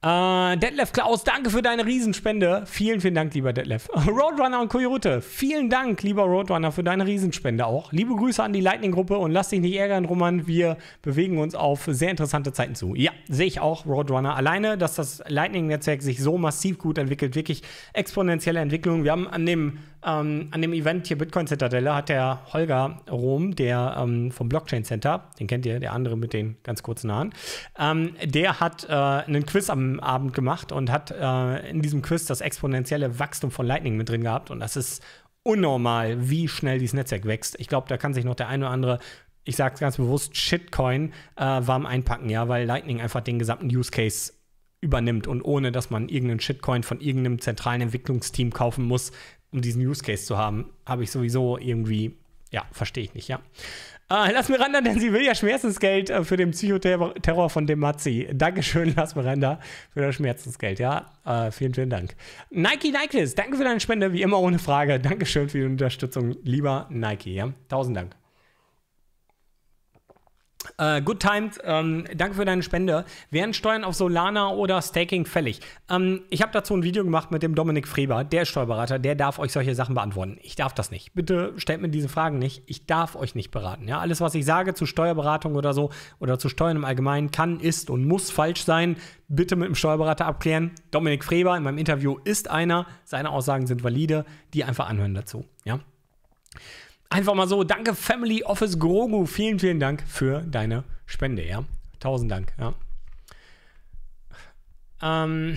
Äh, Detlef Klaus, danke für deine Riesenspende. Vielen, vielen Dank, lieber Detlef. Roadrunner und Koyurute, vielen Dank, lieber Roadrunner, für deine Riesenspende auch. Liebe Grüße an die Lightning-Gruppe und lass dich nicht ärgern, Roman. Wir bewegen uns auf sehr interessante Zeiten zu. Ja, sehe ich auch, Roadrunner. Alleine, dass das Lightning-Netzwerk sich so massiv gut entwickelt, wirklich exponentielle Entwicklung. Wir haben an dem ähm, an dem Event hier Bitcoin Zitadelle hat der Holger Rom, der ähm, vom Blockchain Center, den kennt ihr, der andere mit den ganz kurzen Haaren, ähm, der hat äh, einen Quiz am Abend gemacht und hat äh, in diesem Quiz das exponentielle Wachstum von Lightning mit drin gehabt. Und das ist unnormal, wie schnell dieses Netzwerk wächst. Ich glaube, da kann sich noch der ein oder andere ich sage es ganz bewusst, Shitcoin äh, warm einpacken, ja, weil Lightning einfach den gesamten Use Case übernimmt und ohne, dass man irgendeinen Shitcoin von irgendeinem zentralen Entwicklungsteam kaufen muss, um diesen Use Case zu haben, habe ich sowieso irgendwie, ja, verstehe ich nicht, ja. Äh, Lass Miranda, denn sie will ja Schmerzensgeld äh, für den Psychoterror von dem Matzi. Dankeschön, Lass Miranda, für das Schmerzensgeld, ja. Äh, vielen, vielen Dank. Nike Nikes, danke für deine Spende, wie immer ohne Frage. Dankeschön für die Unterstützung, lieber Nike, ja. Tausend Dank. Uh, good times, Ähm, danke für deine Spende. Wären Steuern auf Solana oder Staking fällig? Ähm, ich habe dazu ein Video gemacht mit dem Dominik Freber, der ist Steuerberater, der darf euch solche Sachen beantworten. Ich darf das nicht. Bitte stellt mir diese Fragen nicht. Ich darf euch nicht beraten. Ja, alles, was ich sage zu Steuerberatung oder so oder zu Steuern im Allgemeinen, kann, ist und muss falsch sein. Bitte mit dem Steuerberater abklären. Dominik Freber in meinem Interview ist einer. Seine Aussagen sind valide. Die einfach anhören dazu. Ja. Einfach mal so, danke Family Office Grogu, vielen, vielen Dank für deine Spende, ja. Tausend Dank, ja. Ähm,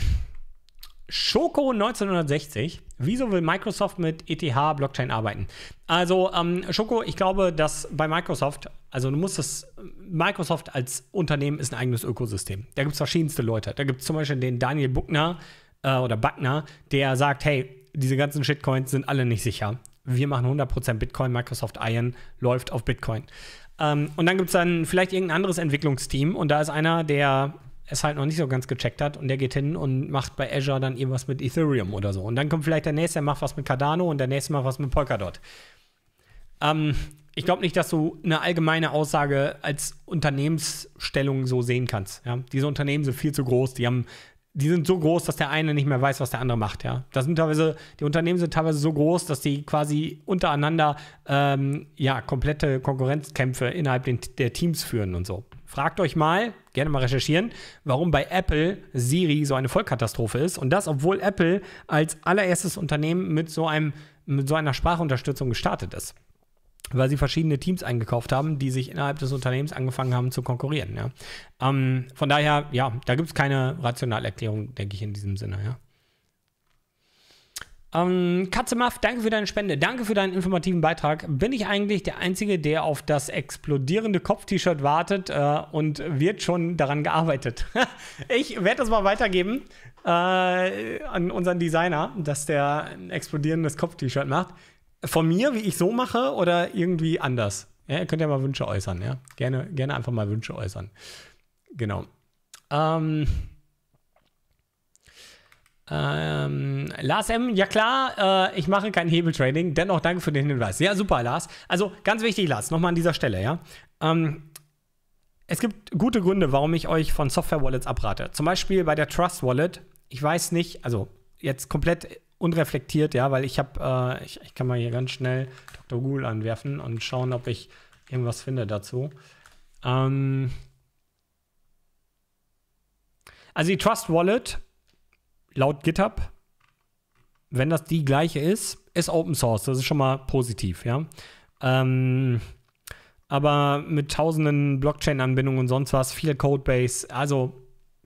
Schoko 1960. Wieso will Microsoft mit ETH Blockchain arbeiten? Also ähm, Schoko, ich glaube, dass bei Microsoft, also du musst das, Microsoft als Unternehmen ist ein eigenes Ökosystem. Da gibt es verschiedenste Leute. Da gibt es zum Beispiel den Daniel Buckner äh, oder Buckner, der sagt, hey, diese ganzen Shitcoins sind alle nicht sicher wir machen 100% Bitcoin, Microsoft Iron läuft auf Bitcoin. Ähm, und dann gibt es dann vielleicht irgendein anderes Entwicklungsteam und da ist einer, der es halt noch nicht so ganz gecheckt hat und der geht hin und macht bei Azure dann irgendwas mit Ethereum oder so. Und dann kommt vielleicht der nächste, der macht was mit Cardano und der nächste macht was mit Polkadot. Ähm, ich glaube nicht, dass du eine allgemeine Aussage als Unternehmensstellung so sehen kannst. Ja? Diese Unternehmen sind viel zu groß, die haben die sind so groß, dass der eine nicht mehr weiß, was der andere macht, ja. Das sind teilweise, die Unternehmen sind teilweise so groß, dass die quasi untereinander ähm, ja, komplette Konkurrenzkämpfe innerhalb den, der Teams führen und so. Fragt euch mal, gerne mal recherchieren, warum bei Apple Siri so eine Vollkatastrophe ist. Und das, obwohl Apple als allererstes Unternehmen mit so einem, mit so einer Sprachunterstützung gestartet ist weil sie verschiedene Teams eingekauft haben, die sich innerhalb des Unternehmens angefangen haben zu konkurrieren. Ja. Ähm, von daher, ja, da gibt es keine Rationalerklärung, denke ich, in diesem Sinne. Ja. Ähm, Katze Maff, danke für deine Spende, danke für deinen informativen Beitrag. Bin ich eigentlich der Einzige, der auf das explodierende Kopf-T-Shirt wartet äh, und wird schon daran gearbeitet? ich werde das mal weitergeben äh, an unseren Designer, dass der ein explodierendes Kopf-T-Shirt macht von mir, wie ich so mache oder irgendwie anders. Ja, ihr könnt ja mal Wünsche äußern, ja. Gerne, gerne einfach mal Wünsche äußern. Genau. Ähm, ähm, Lars M., ja klar, äh, ich mache kein Hebeltrading, dennoch danke für den Hinweis. Ja, super, Lars. Also ganz wichtig, Lars, nochmal an dieser Stelle, ja. Ähm, es gibt gute Gründe, warum ich euch von Software-Wallets abrate. Zum Beispiel bei der Trust Wallet. Ich weiß nicht, also jetzt komplett unreflektiert, ja, weil ich habe, äh, ich, ich, kann mal hier ganz schnell Dr. Google anwerfen und schauen, ob ich irgendwas finde dazu. Ähm also die Trust Wallet laut GitHub, wenn das die gleiche ist, ist Open Source. Das ist schon mal positiv, ja. Ähm aber mit tausenden Blockchain-Anbindungen und sonst was, viel Codebase, also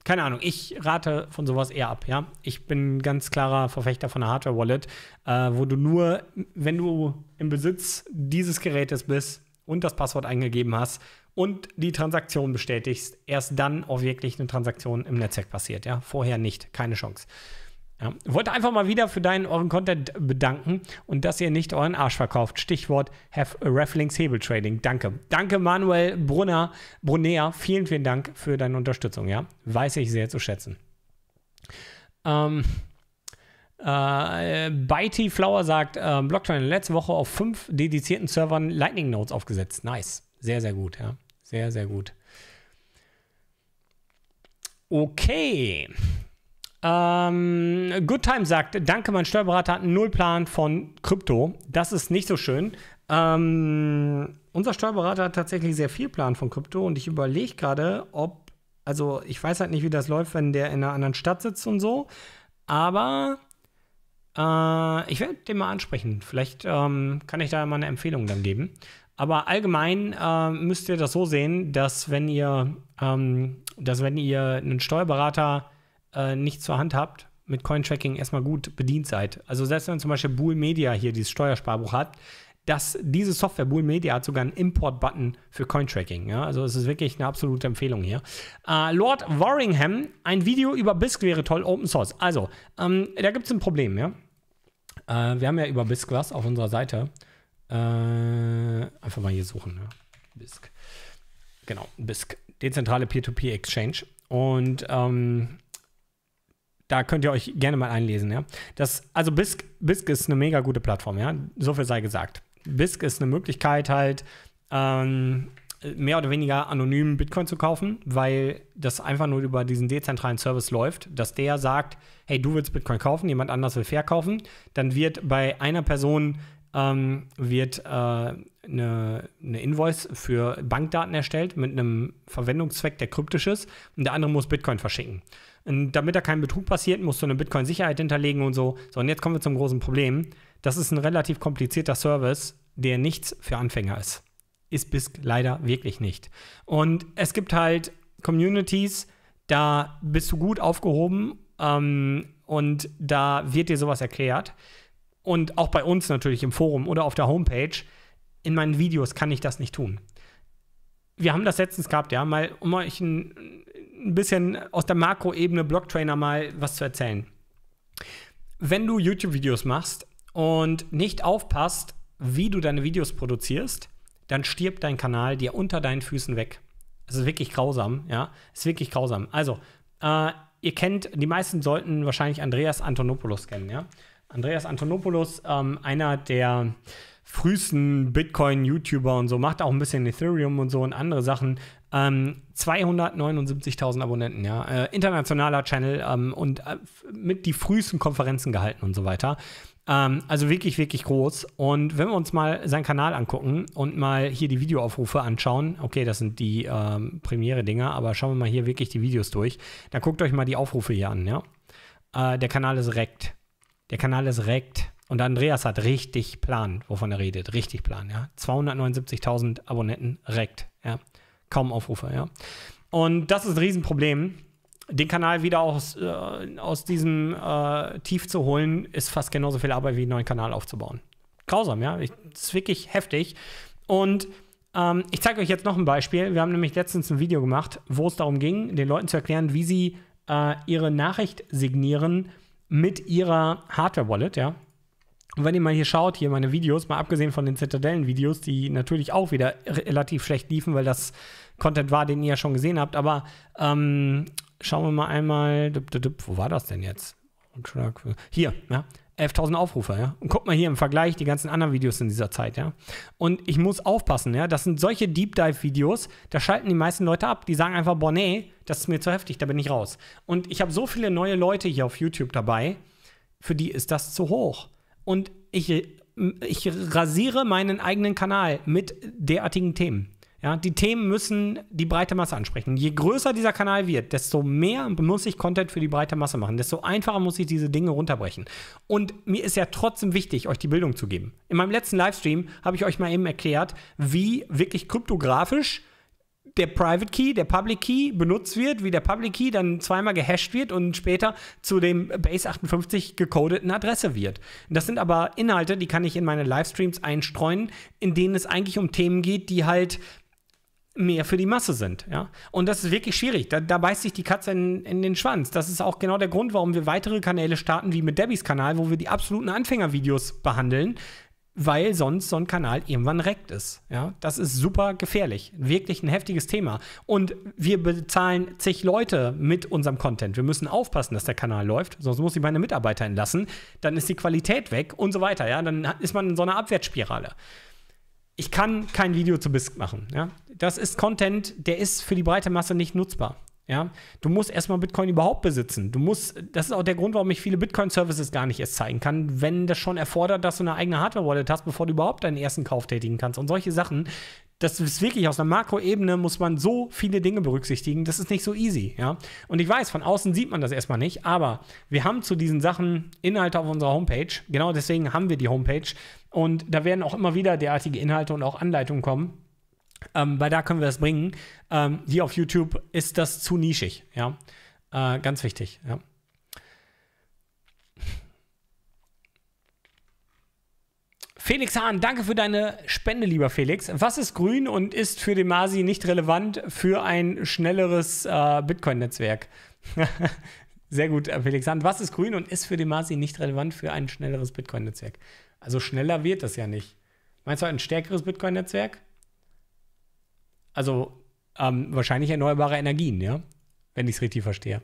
keine Ahnung, ich rate von sowas eher ab, ja. Ich bin ganz klarer Verfechter von einer Hardware-Wallet, äh, wo du nur, wenn du im Besitz dieses Gerätes bist und das Passwort eingegeben hast und die Transaktion bestätigst, erst dann auch wirklich eine Transaktion im Netzwerk passiert, ja. Vorher nicht, keine Chance. Ja, wollte einfach mal wieder für deinen euren Content bedanken und dass ihr nicht euren Arsch verkauft. Stichwort Have Rafflings Hebeltrading. Danke. Danke, Manuel Brunner, Brunner. Vielen, vielen Dank für deine Unterstützung. Ja, weiß ich sehr zu schätzen. Ähm, äh, Byte Flower sagt, äh, Blockchain letzte Woche auf fünf dedizierten Servern Lightning Nodes aufgesetzt. Nice. Sehr, sehr gut. Ja, sehr, sehr gut. Okay. Ähm, Good Time sagt, danke, mein Steuerberater hat null Plan von Krypto. Das ist nicht so schön. Ähm, unser Steuerberater hat tatsächlich sehr viel Plan von Krypto und ich überlege gerade, ob, also ich weiß halt nicht, wie das läuft, wenn der in einer anderen Stadt sitzt und so, aber äh, ich werde den mal ansprechen. Vielleicht ähm, kann ich da mal eine Empfehlung dann geben. Aber allgemein äh, müsst ihr das so sehen, dass wenn ihr, ähm, dass wenn ihr einen Steuerberater äh, nicht zur Hand habt, mit Cointracking erstmal gut bedient seid. Also selbst wenn zum Beispiel Bull Media hier dieses Steuersparbuch hat, dass diese Software Bull Media hat sogar einen Import-Button für Cointracking. Ja? Also es ist wirklich eine absolute Empfehlung hier. Äh, Lord Warringham, ein Video über BISC wäre toll, Open Source. Also, ähm, da gibt es ein Problem, ja. Äh, wir haben ja über BISC was auf unserer Seite. Äh, einfach mal hier suchen, ja. BISC. Genau, BISC. Dezentrale Peer-to-Peer-Exchange. Und ähm, da könnt ihr euch gerne mal einlesen, ja. Das, also BISC, BISC ist eine mega gute Plattform, ja. So viel sei gesagt. BISC ist eine Möglichkeit halt, ähm, mehr oder weniger anonym Bitcoin zu kaufen, weil das einfach nur über diesen dezentralen Service läuft, dass der sagt, hey, du willst Bitcoin kaufen, jemand anders will verkaufen, dann wird bei einer Person ähm, wird äh, eine, Invoice für Bankdaten erstellt mit einem Verwendungszweck, der kryptisch ist, und der andere muss Bitcoin verschicken. Und damit da kein Betrug passiert, musst du eine Bitcoin-Sicherheit hinterlegen und so. So, und jetzt kommen wir zum großen Problem. Das ist ein relativ komplizierter Service, der nichts für Anfänger ist. Ist BISC leider wirklich nicht. Und es gibt halt Communities, da bist du gut aufgehoben ähm, und da wird dir sowas erklärt und auch bei uns natürlich im Forum oder auf der Homepage, in meinen Videos kann ich das nicht tun. Wir haben das letztens gehabt, ja, mal, um euch ein, ein bisschen aus der Makroebene Blocktrainer mal was zu erzählen. Wenn du YouTube-Videos machst und nicht aufpasst, wie du deine Videos produzierst, dann stirbt dein Kanal dir unter deinen Füßen weg. Es ist wirklich grausam, ja. Es ist wirklich grausam. Also, äh, ihr kennt, die meisten sollten wahrscheinlich Andreas Antonopoulos kennen, ja. Andreas Antonopoulos, ähm, einer der frühesten Bitcoin-YouTuber und so, macht auch ein bisschen Ethereum und so und andere Sachen. Ähm, 279.000 Abonnenten, ja. Äh, internationaler Channel ähm, und äh, mit die frühesten Konferenzen gehalten und so weiter. Ähm, also wirklich, wirklich groß. Und wenn wir uns mal seinen Kanal angucken und mal hier die Videoaufrufe anschauen, okay, das sind die ähm, Premiere-Dinger, aber schauen wir mal hier wirklich die Videos durch, dann guckt euch mal die Aufrufe hier an, ja. Äh, der Kanal ist rekt. Der Kanal ist reckt. Und Andreas hat richtig Plan, wovon er redet. Richtig Plan, ja. 279.000 Abonnenten reckt, ja. Kaum Aufrufe, ja. Und das ist ein Riesenproblem. Den Kanal wieder aus, äh, aus diesem äh, Tief zu holen, ist fast genauso viel Arbeit, wie einen neuen Kanal aufzubauen. Grausam, ja. Ich, das ist wirklich heftig. Und ähm, ich zeige euch jetzt noch ein Beispiel. Wir haben nämlich letztens ein Video gemacht, wo es darum ging, den Leuten zu erklären, wie sie äh, ihre Nachricht signieren mit ihrer Hardware-Wallet, ja. Und wenn ihr mal hier schaut, hier meine Videos, mal abgesehen von den Zitadellen-Videos, die natürlich auch wieder relativ schlecht liefen, weil das Content war, den ihr ja schon gesehen habt, aber ähm, schauen wir mal einmal, wo war das denn jetzt? Hier, ja. 11.000 Aufrufe, ja. Und guck mal hier im Vergleich die ganzen anderen Videos in dieser Zeit, ja. Und ich muss aufpassen, ja. Das sind solche Deep Dive Videos, da schalten die meisten Leute ab. Die sagen einfach, boah, nee, das ist mir zu heftig, da bin ich raus. Und ich habe so viele neue Leute hier auf YouTube dabei, für die ist das zu hoch. Und ich, ich rasiere meinen eigenen Kanal mit derartigen Themen. Ja, die Themen müssen die breite Masse ansprechen. Je größer dieser Kanal wird, desto mehr muss ich Content für die breite Masse machen, desto einfacher muss ich diese Dinge runterbrechen. Und mir ist ja trotzdem wichtig, euch die Bildung zu geben. In meinem letzten Livestream habe ich euch mal eben erklärt, wie wirklich kryptografisch der Private Key, der Public Key benutzt wird, wie der Public Key dann zweimal gehashed wird und später zu dem Base 58 gecodeten Adresse wird. Das sind aber Inhalte, die kann ich in meine Livestreams einstreuen, in denen es eigentlich um Themen geht, die halt mehr für die Masse sind. Ja? Und das ist wirklich schwierig. Da, da beißt sich die Katze in, in, den Schwanz. Das ist auch genau der Grund, warum wir weitere Kanäle starten, wie mit Debbys Kanal, wo wir die absoluten Anfängervideos behandeln, weil sonst so ein Kanal irgendwann reckt ist. Ja? Das ist super gefährlich. Wirklich ein heftiges Thema. Und wir bezahlen zig Leute mit unserem Content. Wir müssen aufpassen, dass der Kanal läuft, sonst muss ich meine Mitarbeiter entlassen. Dann ist die Qualität weg und so weiter. Ja? Dann ist man in so einer Abwärtsspirale ich kann kein Video zu BISC machen. Ja? Das ist Content, der ist für die breite Masse nicht nutzbar. Ja? Du musst erstmal Bitcoin überhaupt besitzen. Du musst, das ist auch der Grund, warum ich viele Bitcoin-Services gar nicht erst zeigen kann, wenn das schon erfordert, dass du eine eigene Hardware-Wallet hast, bevor du überhaupt deinen ersten Kauf tätigen kannst. Und solche Sachen, das ist wirklich aus einer Makroebene muss man so viele Dinge berücksichtigen. Das ist nicht so easy, ja. Und ich weiß, von außen sieht man das erstmal nicht, aber wir haben zu diesen Sachen Inhalte auf unserer Homepage. Genau deswegen haben wir die Homepage. Und da werden auch immer wieder derartige Inhalte und auch Anleitungen kommen. Ähm, weil da können wir das bringen. Ähm, hier auf YouTube ist das zu nischig, ja. Äh, ganz wichtig, ja. Felix Hahn, danke für deine Spende, lieber Felix. Was ist grün und ist für den Masi nicht relevant für ein schnelleres äh, Bitcoin-Netzwerk? Sehr gut, äh, Felix Hahn. Was ist grün und ist für den Masi nicht relevant für ein schnelleres Bitcoin-Netzwerk? Also schneller wird das ja nicht. Meinst du ein stärkeres Bitcoin-Netzwerk? Also ähm, wahrscheinlich erneuerbare Energien, ja? Wenn ich es richtig verstehe.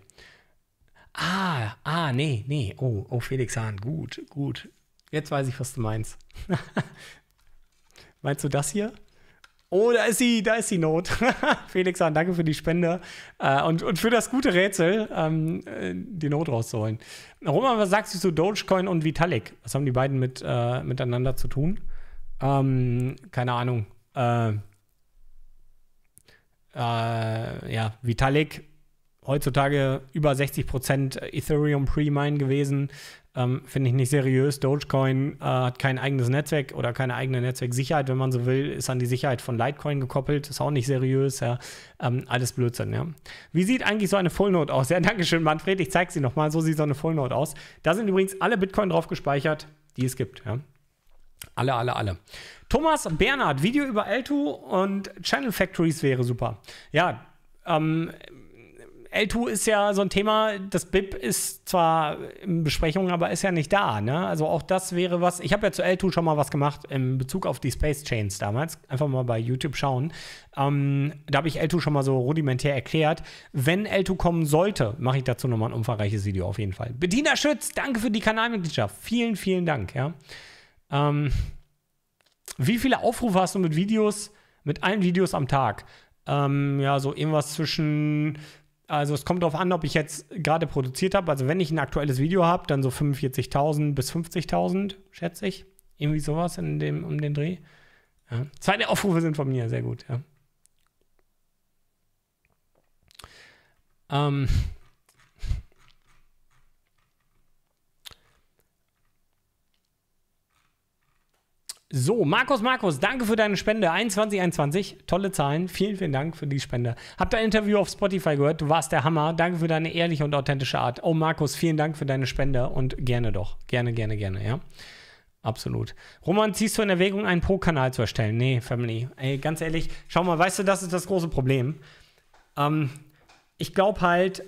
Ah, ah, nee, nee. Oh, oh, Felix Hahn, gut, gut. Jetzt weiß ich, was du meinst. meinst du das hier? Oh, da ist sie, da ist die Not. Felix, danke für die Spende äh, und, und für das gute Rätsel, ähm, äh, die Not rauszuholen. Roman, was sagst du zu Dogecoin und Vitalik? Was haben die beiden mit, äh, miteinander zu tun? Ähm, keine Ahnung. Äh, äh ja, Vitalik heutzutage über 60 Ethereum Pre-Mine gewesen. Ähm, Finde ich nicht seriös. Dogecoin äh, hat kein eigenes Netzwerk oder keine eigene Netzwerksicherheit, wenn man so will, ist an die Sicherheit von Litecoin gekoppelt. Ist auch nicht seriös. Ja. Ähm, alles Blödsinn. Ja. Wie sieht eigentlich so eine Fullnote aus? Ja, Dankeschön, Manfred. Ich zeige sie nochmal. So sieht so eine Fullnote aus. Da sind übrigens alle Bitcoin drauf gespeichert, die es gibt. Ja. Alle, alle, alle. Thomas Bernhard, Video über L2 und Channel Factories wäre super. Ja, ähm, L2 ist ja so ein Thema, das BIP ist zwar in Besprechung, aber ist ja nicht da. Ne? Also auch das wäre was. Ich habe ja zu L2 schon mal was gemacht in Bezug auf die Space Chains damals. Einfach mal bei YouTube schauen. Ähm, da habe ich L2 schon mal so rudimentär erklärt. Wenn L2 kommen sollte, mache ich dazu nochmal ein umfangreiches Video auf jeden Fall. Bediener Schütz, danke für die Kanalmitgliedschaft. Vielen, vielen Dank. Ja. Ähm, wie viele Aufrufe hast du mit Videos, mit allen Videos am Tag? Ähm, ja, so irgendwas zwischen also es kommt darauf an, ob ich jetzt gerade produziert habe. Also wenn ich ein aktuelles Video habe, dann so 45.000 bis 50.000, schätze ich. Irgendwie sowas in dem, um den Dreh. Ja. Zwei Aufrufe sind von mir, sehr gut. Ja. Ähm, So, Markus, Markus, danke für deine Spende. 2121, tolle Zahlen. Vielen, vielen Dank für die Spende. Hab dein Interview auf Spotify gehört. Du warst der Hammer. Danke für deine ehrliche und authentische Art. Oh, Markus, vielen Dank für deine Spende und gerne doch. Gerne, gerne, gerne, ja. Absolut. Roman, ziehst du in Erwägung, einen Pro-Kanal zu erstellen? Nee, Family. Ey, ganz ehrlich, schau mal, weißt du, das ist das große Problem. Ähm, ich glaube halt,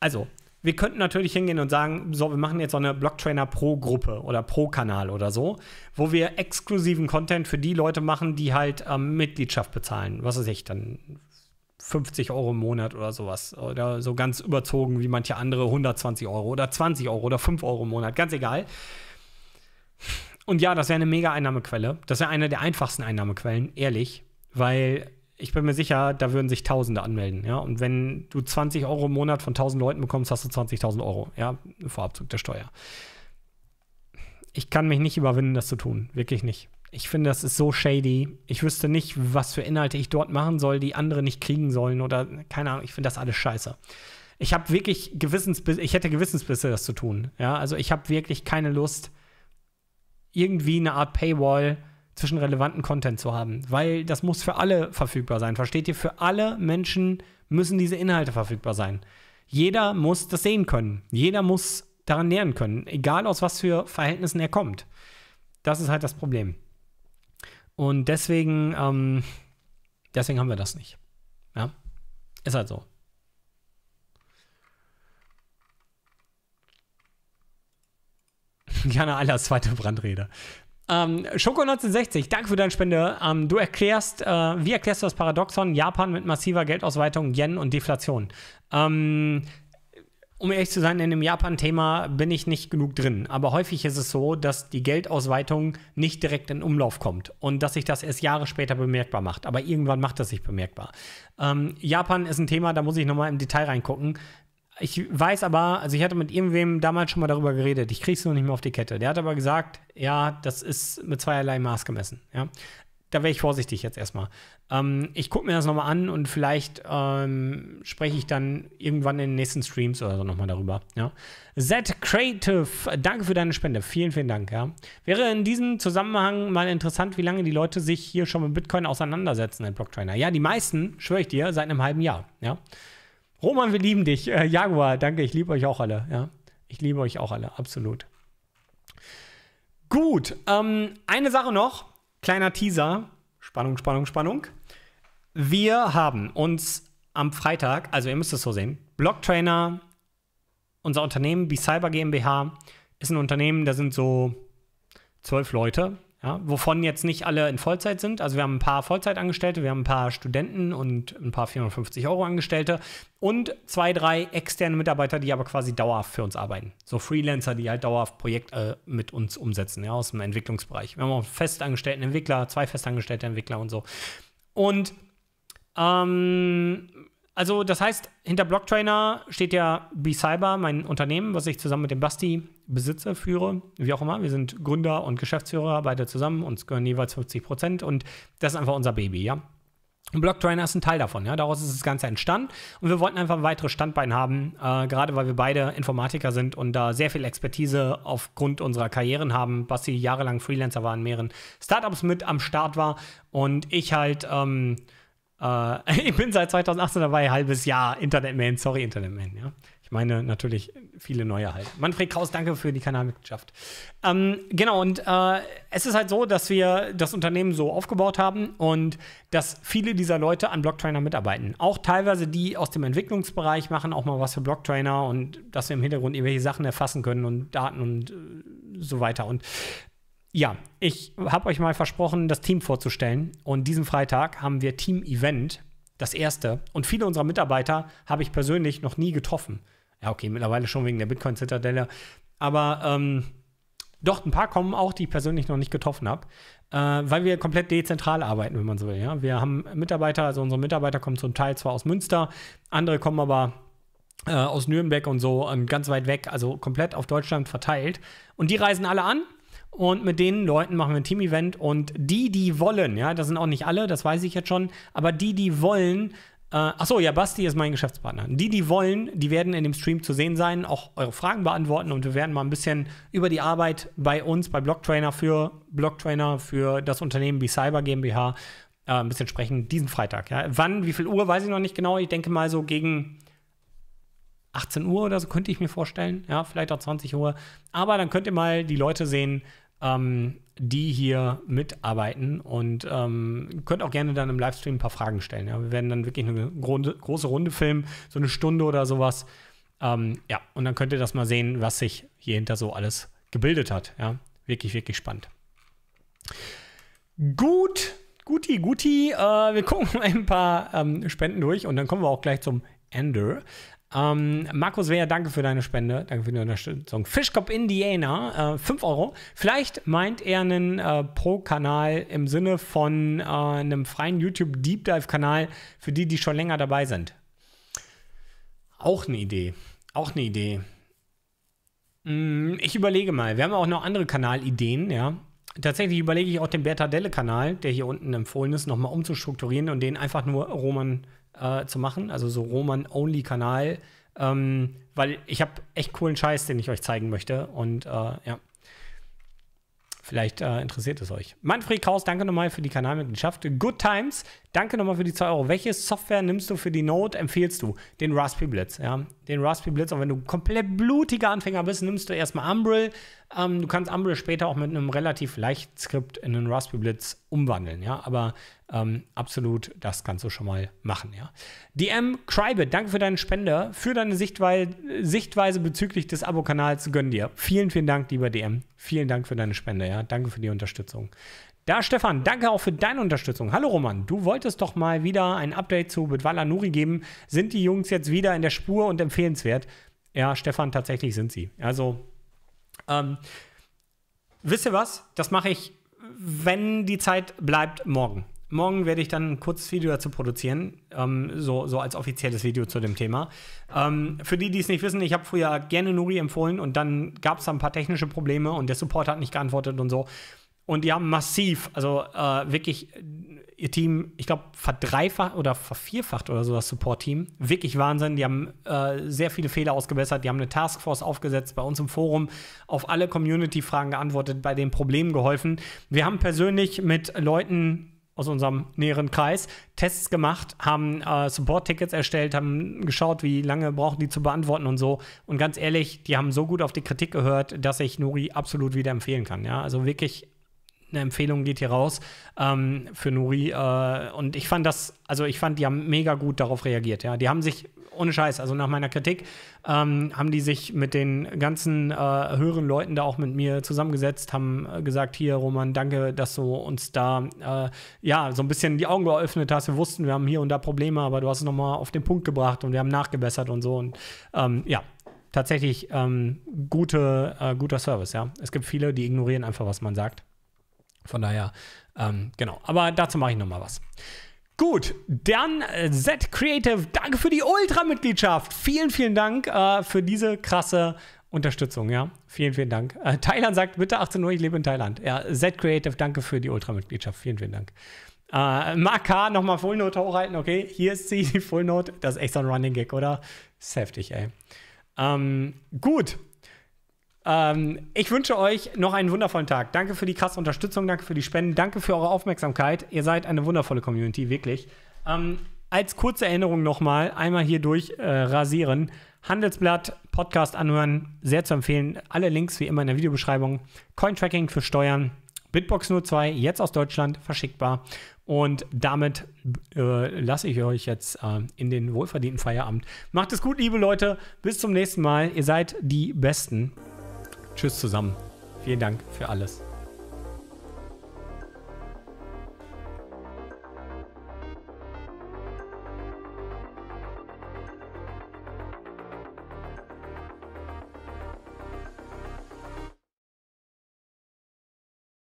also, wir könnten natürlich hingehen und sagen, so, wir machen jetzt so eine Blocktrainer pro Gruppe oder pro Kanal oder so, wo wir exklusiven Content für die Leute machen, die halt ähm, Mitgliedschaft bezahlen. Was weiß ich, dann 50 Euro im Monat oder sowas. Oder so ganz überzogen wie manche andere 120 Euro oder 20 Euro oder 5 Euro im Monat, ganz egal. Und ja, das wäre eine mega Einnahmequelle. Das wäre eine der einfachsten Einnahmequellen, ehrlich. Weil ich bin mir sicher, da würden sich Tausende anmelden, ja. Und wenn du 20 Euro im Monat von 1000 Leuten bekommst, hast du 20.000 Euro, ja, vor Abzug der Steuer. Ich kann mich nicht überwinden, das zu tun, wirklich nicht. Ich finde, das ist so shady. Ich wüsste nicht, was für Inhalte ich dort machen soll, die andere nicht kriegen sollen oder keine Ahnung. Ich finde das alles scheiße. Ich habe wirklich Gewissensbisse, ich hätte Gewissensbisse, das zu tun. Ja, also ich habe wirklich keine Lust, irgendwie eine Art Paywall zwischen relevanten Content zu haben, weil das muss für alle verfügbar sein. Versteht ihr? Für alle Menschen müssen diese Inhalte verfügbar sein. Jeder muss das sehen können. Jeder muss daran nähern können, egal aus was für Verhältnissen er kommt. Das ist halt das Problem. Und deswegen, ähm, deswegen haben wir das nicht. Ja, ist halt so. Gerne aller zweite Brandrede. Ähm, Schoko1960, danke für deine Spende. Ähm, du erklärst, äh, wie erklärst du das Paradoxon Japan mit massiver Geldausweitung, Yen und Deflation? Ähm, um ehrlich zu sein, in dem Japan-Thema bin ich nicht genug drin. Aber häufig ist es so, dass die Geldausweitung nicht direkt in Umlauf kommt und dass sich das erst Jahre später bemerkbar macht. Aber irgendwann macht das sich bemerkbar. Ähm, Japan ist ein Thema, da muss ich nochmal im Detail reingucken ich weiß aber, also ich hatte mit irgendwem damals schon mal darüber geredet, ich krieg's nur nicht mehr auf die Kette. Der hat aber gesagt, ja, das ist mit zweierlei Maß gemessen. Ja? Da wäre ich vorsichtig jetzt erstmal. Ähm, ich gucke mir das nochmal an und vielleicht ähm, spreche ich dann irgendwann in den nächsten Streams oder so nochmal darüber. Ja? Z Creative, danke für deine Spende. Vielen, vielen Dank. Ja? Wäre in diesem Zusammenhang mal interessant, wie lange die Leute sich hier schon mit Bitcoin auseinandersetzen in Blocktrainer. Ja, die meisten, schwöre ich dir, seit einem halben Jahr. Ja. Roman, wir lieben dich. Äh, Jaguar, danke, ich liebe euch auch alle. Ja? Ich liebe euch auch alle, absolut. Gut, ähm, eine Sache noch, kleiner Teaser. Spannung, Spannung, Spannung. Wir haben uns am Freitag, also ihr müsst es so sehen, Blocktrainer, unser Unternehmen, b Cyber GmbH, ist ein Unternehmen, da sind so zwölf Leute, ja, wovon jetzt nicht alle in Vollzeit sind. Also wir haben ein paar Vollzeitangestellte, wir haben ein paar Studenten und ein paar 450 Euro Angestellte und zwei, drei externe Mitarbeiter, die aber quasi dauerhaft für uns arbeiten. So Freelancer, die halt dauerhaft Projekte äh, mit uns umsetzen, ja, aus dem Entwicklungsbereich. Wir haben auch festangestellten Entwickler, zwei festangestellte Entwickler und so. Und ähm, also, das heißt, hinter Blocktrainer steht ja B-Cyber, mein Unternehmen, was ich zusammen mit dem Basti besitze, führe, wie auch immer. Wir sind Gründer und Geschäftsführer, beide zusammen, uns gehören jeweils 50 Prozent und das ist einfach unser Baby, ja. Und Blocktrainer ist ein Teil davon, ja. Daraus ist das Ganze entstanden. Und wir wollten einfach ein weiteres Standbein haben, äh, gerade weil wir beide Informatiker sind und da sehr viel Expertise aufgrund unserer Karrieren haben. Basti jahrelang Freelancer war in mehreren Startups mit am Start war und ich halt ähm, äh, ich bin seit 2018 dabei, halbes Jahr Internetman. Sorry, Internetman. Ja? Ich meine natürlich viele neue halt. Manfred Kraus, danke für die Kanalmitgliedschaft. Ähm, genau, und äh, es ist halt so, dass wir das Unternehmen so aufgebaut haben und dass viele dieser Leute an Blocktrainer mitarbeiten. Auch teilweise die aus dem Entwicklungsbereich machen auch mal was für Blocktrainer und dass wir im Hintergrund irgendwelche Sachen erfassen können und Daten und äh, so weiter. Und ja, ich habe euch mal versprochen, das Team vorzustellen. Und diesen Freitag haben wir Team-Event, das erste. Und viele unserer Mitarbeiter habe ich persönlich noch nie getroffen. Ja, okay, mittlerweile schon wegen der Bitcoin-Zitadelle. Aber ähm, doch, ein paar kommen auch, die ich persönlich noch nicht getroffen habe, äh, weil wir komplett dezentral arbeiten, wenn man so will. Ja? Wir haben Mitarbeiter, also unsere Mitarbeiter kommen zum Teil zwar aus Münster, andere kommen aber äh, aus Nürnberg und so, und ähm, ganz weit weg, also komplett auf Deutschland verteilt. Und die reisen alle an und mit den Leuten machen wir ein Team-Event. Und die, die wollen, ja, das sind auch nicht alle, das weiß ich jetzt schon, aber die, die wollen, äh, achso, ja, Basti ist mein Geschäftspartner. Die, die wollen, die werden in dem Stream zu sehen sein, auch eure Fragen beantworten und wir werden mal ein bisschen über die Arbeit bei uns, bei Blocktrainer für Blocktrainer, für das Unternehmen wie Cyber GmbH, äh, ein bisschen sprechen, diesen Freitag. Ja. Wann, wie viel Uhr, weiß ich noch nicht genau. Ich denke mal so gegen 18 Uhr oder so könnte ich mir vorstellen, ja, vielleicht auch 20 Uhr. Aber dann könnt ihr mal die Leute sehen, ähm, die hier mitarbeiten und ähm, könnt auch gerne dann im Livestream ein paar Fragen stellen. Ja. Wir werden dann wirklich eine große Runde filmen, so eine Stunde oder sowas. Ähm, ja, und dann könnt ihr das mal sehen, was sich hier hinter so alles gebildet hat. Ja. Wirklich, wirklich spannend. Gut, guti, guti. Äh, wir gucken ein paar ähm, Spenden durch und dann kommen wir auch gleich zum Ende. Ähm, Markus Wehr, danke für deine Spende, danke für die Unterstützung. Fischkopf Indiana, äh, 5 Euro. Vielleicht meint er einen äh, Pro-Kanal im Sinne von äh, einem freien YouTube-Deep Dive-Kanal für die, die schon länger dabei sind. Auch eine Idee. Auch eine Idee. Hm, ich überlege mal. Wir haben auch noch andere Kanalideen, ja. Tatsächlich überlege ich auch den Bertadelle-Kanal, der hier unten empfohlen ist, nochmal umzustrukturieren und den einfach nur Roman äh, zu machen, also so Roman-Only-Kanal, ähm, weil ich habe echt coolen Scheiß, den ich euch zeigen möchte und äh, ja. Vielleicht äh, interessiert es euch. Manfred Kraus, danke nochmal für die Kanalmitgliedschaft. Good Times, danke nochmal für die 2 Euro. Welche Software nimmst du für die Note? Empfehlst du? Den Raspberry Blitz, ja. Den Raspberry Blitz, auch wenn du komplett blutiger Anfänger bist, nimmst du erstmal Umbrel, ähm, du kannst Umbrel später auch mit einem relativ leichten Skript in einen Raspberry Blitz umwandeln, ja, aber ähm, absolut, das kannst du schon mal machen, ja. DM Crybit, danke für deine Spende, für deine Sichtweise, Sichtweise bezüglich des Abo-Kanals, gönn dir. Vielen, vielen Dank, lieber DM. Vielen Dank für deine Spende, ja. Danke für die Unterstützung. Da, Stefan, danke auch für deine Unterstützung. Hallo Roman, du wolltest doch mal wieder ein Update zu Bitwala Nuri geben. Sind die Jungs jetzt wieder in der Spur und empfehlenswert? Ja, Stefan, tatsächlich sind sie. Also ähm, wisst ihr was? Das mache ich, wenn die Zeit bleibt, morgen. Morgen werde ich dann ein kurzes Video dazu produzieren, ähm, so, so als offizielles Video zu dem Thema. Ähm, für die, die es nicht wissen, ich habe früher gerne Nuri empfohlen und dann gab es da ein paar technische Probleme und der Support hat nicht geantwortet und so. Und die haben massiv, also äh, wirklich ihr Team, ich glaube, verdreifacht oder vervierfacht oder so das Support-Team. Wirklich Wahnsinn. Die haben äh, sehr viele Fehler ausgebessert. Die haben eine Taskforce aufgesetzt bei uns im Forum, auf alle Community-Fragen geantwortet, bei den Problemen geholfen. Wir haben persönlich mit Leuten aus unserem näheren Kreis Tests gemacht, haben äh, Support-Tickets erstellt, haben geschaut, wie lange brauchen die zu beantworten und so. Und ganz ehrlich, die haben so gut auf die Kritik gehört, dass ich Nuri absolut wieder empfehlen kann. Ja? Also wirklich eine Empfehlung geht hier raus ähm, für Nuri. Äh, und ich fand das, also ich fand, die haben mega gut darauf reagiert. Ja, die haben sich ohne Scheiß, also nach meiner Kritik, ähm, haben die sich mit den ganzen äh, höheren Leuten da auch mit mir zusammengesetzt, haben äh, gesagt, hier Roman, danke, dass du uns da äh, ja so ein bisschen die Augen geöffnet hast. Wir wussten, wir haben hier und da Probleme, aber du hast es nochmal auf den Punkt gebracht und wir haben nachgebessert und so. Und ähm, ja, tatsächlich ähm, gute, äh, guter Service, ja. Es gibt viele, die ignorieren einfach, was man sagt. Von daher, ähm, genau. Aber dazu mache ich nochmal was. Gut, dann äh, Z Creative, danke für die Ultra-Mitgliedschaft. Vielen, vielen Dank äh, für diese krasse Unterstützung, ja. Vielen, vielen Dank. Äh, Thailand sagt bitte 18 Uhr, ich lebe in Thailand. Ja, Z Creative, danke für die Ultra-Mitgliedschaft. Vielen, vielen Dank. Äh, Mark K, nochmal Fullnote hochhalten, okay? Hier ist sie, die Fullnote. Das ist echt so ein Running Gag, oder? Das ist heftig, ey. Ähm, gut, ähm, ich wünsche euch noch einen wundervollen Tag. Danke für die krasse Unterstützung, danke für die Spenden, danke für eure Aufmerksamkeit. Ihr seid eine wundervolle Community, wirklich. Ähm, als kurze Erinnerung nochmal, einmal hier durch äh, rasieren. Handelsblatt, Podcast anhören, sehr zu empfehlen. Alle Links wie immer in der Videobeschreibung. Cointracking für Steuern, Bitbox 02, jetzt aus Deutschland, verschickbar. Und damit äh, lasse ich euch jetzt äh, in den wohlverdienten Feierabend. Macht es gut, liebe Leute. Bis zum nächsten Mal. Ihr seid die Besten. Tschüss zusammen. Vielen Dank für alles.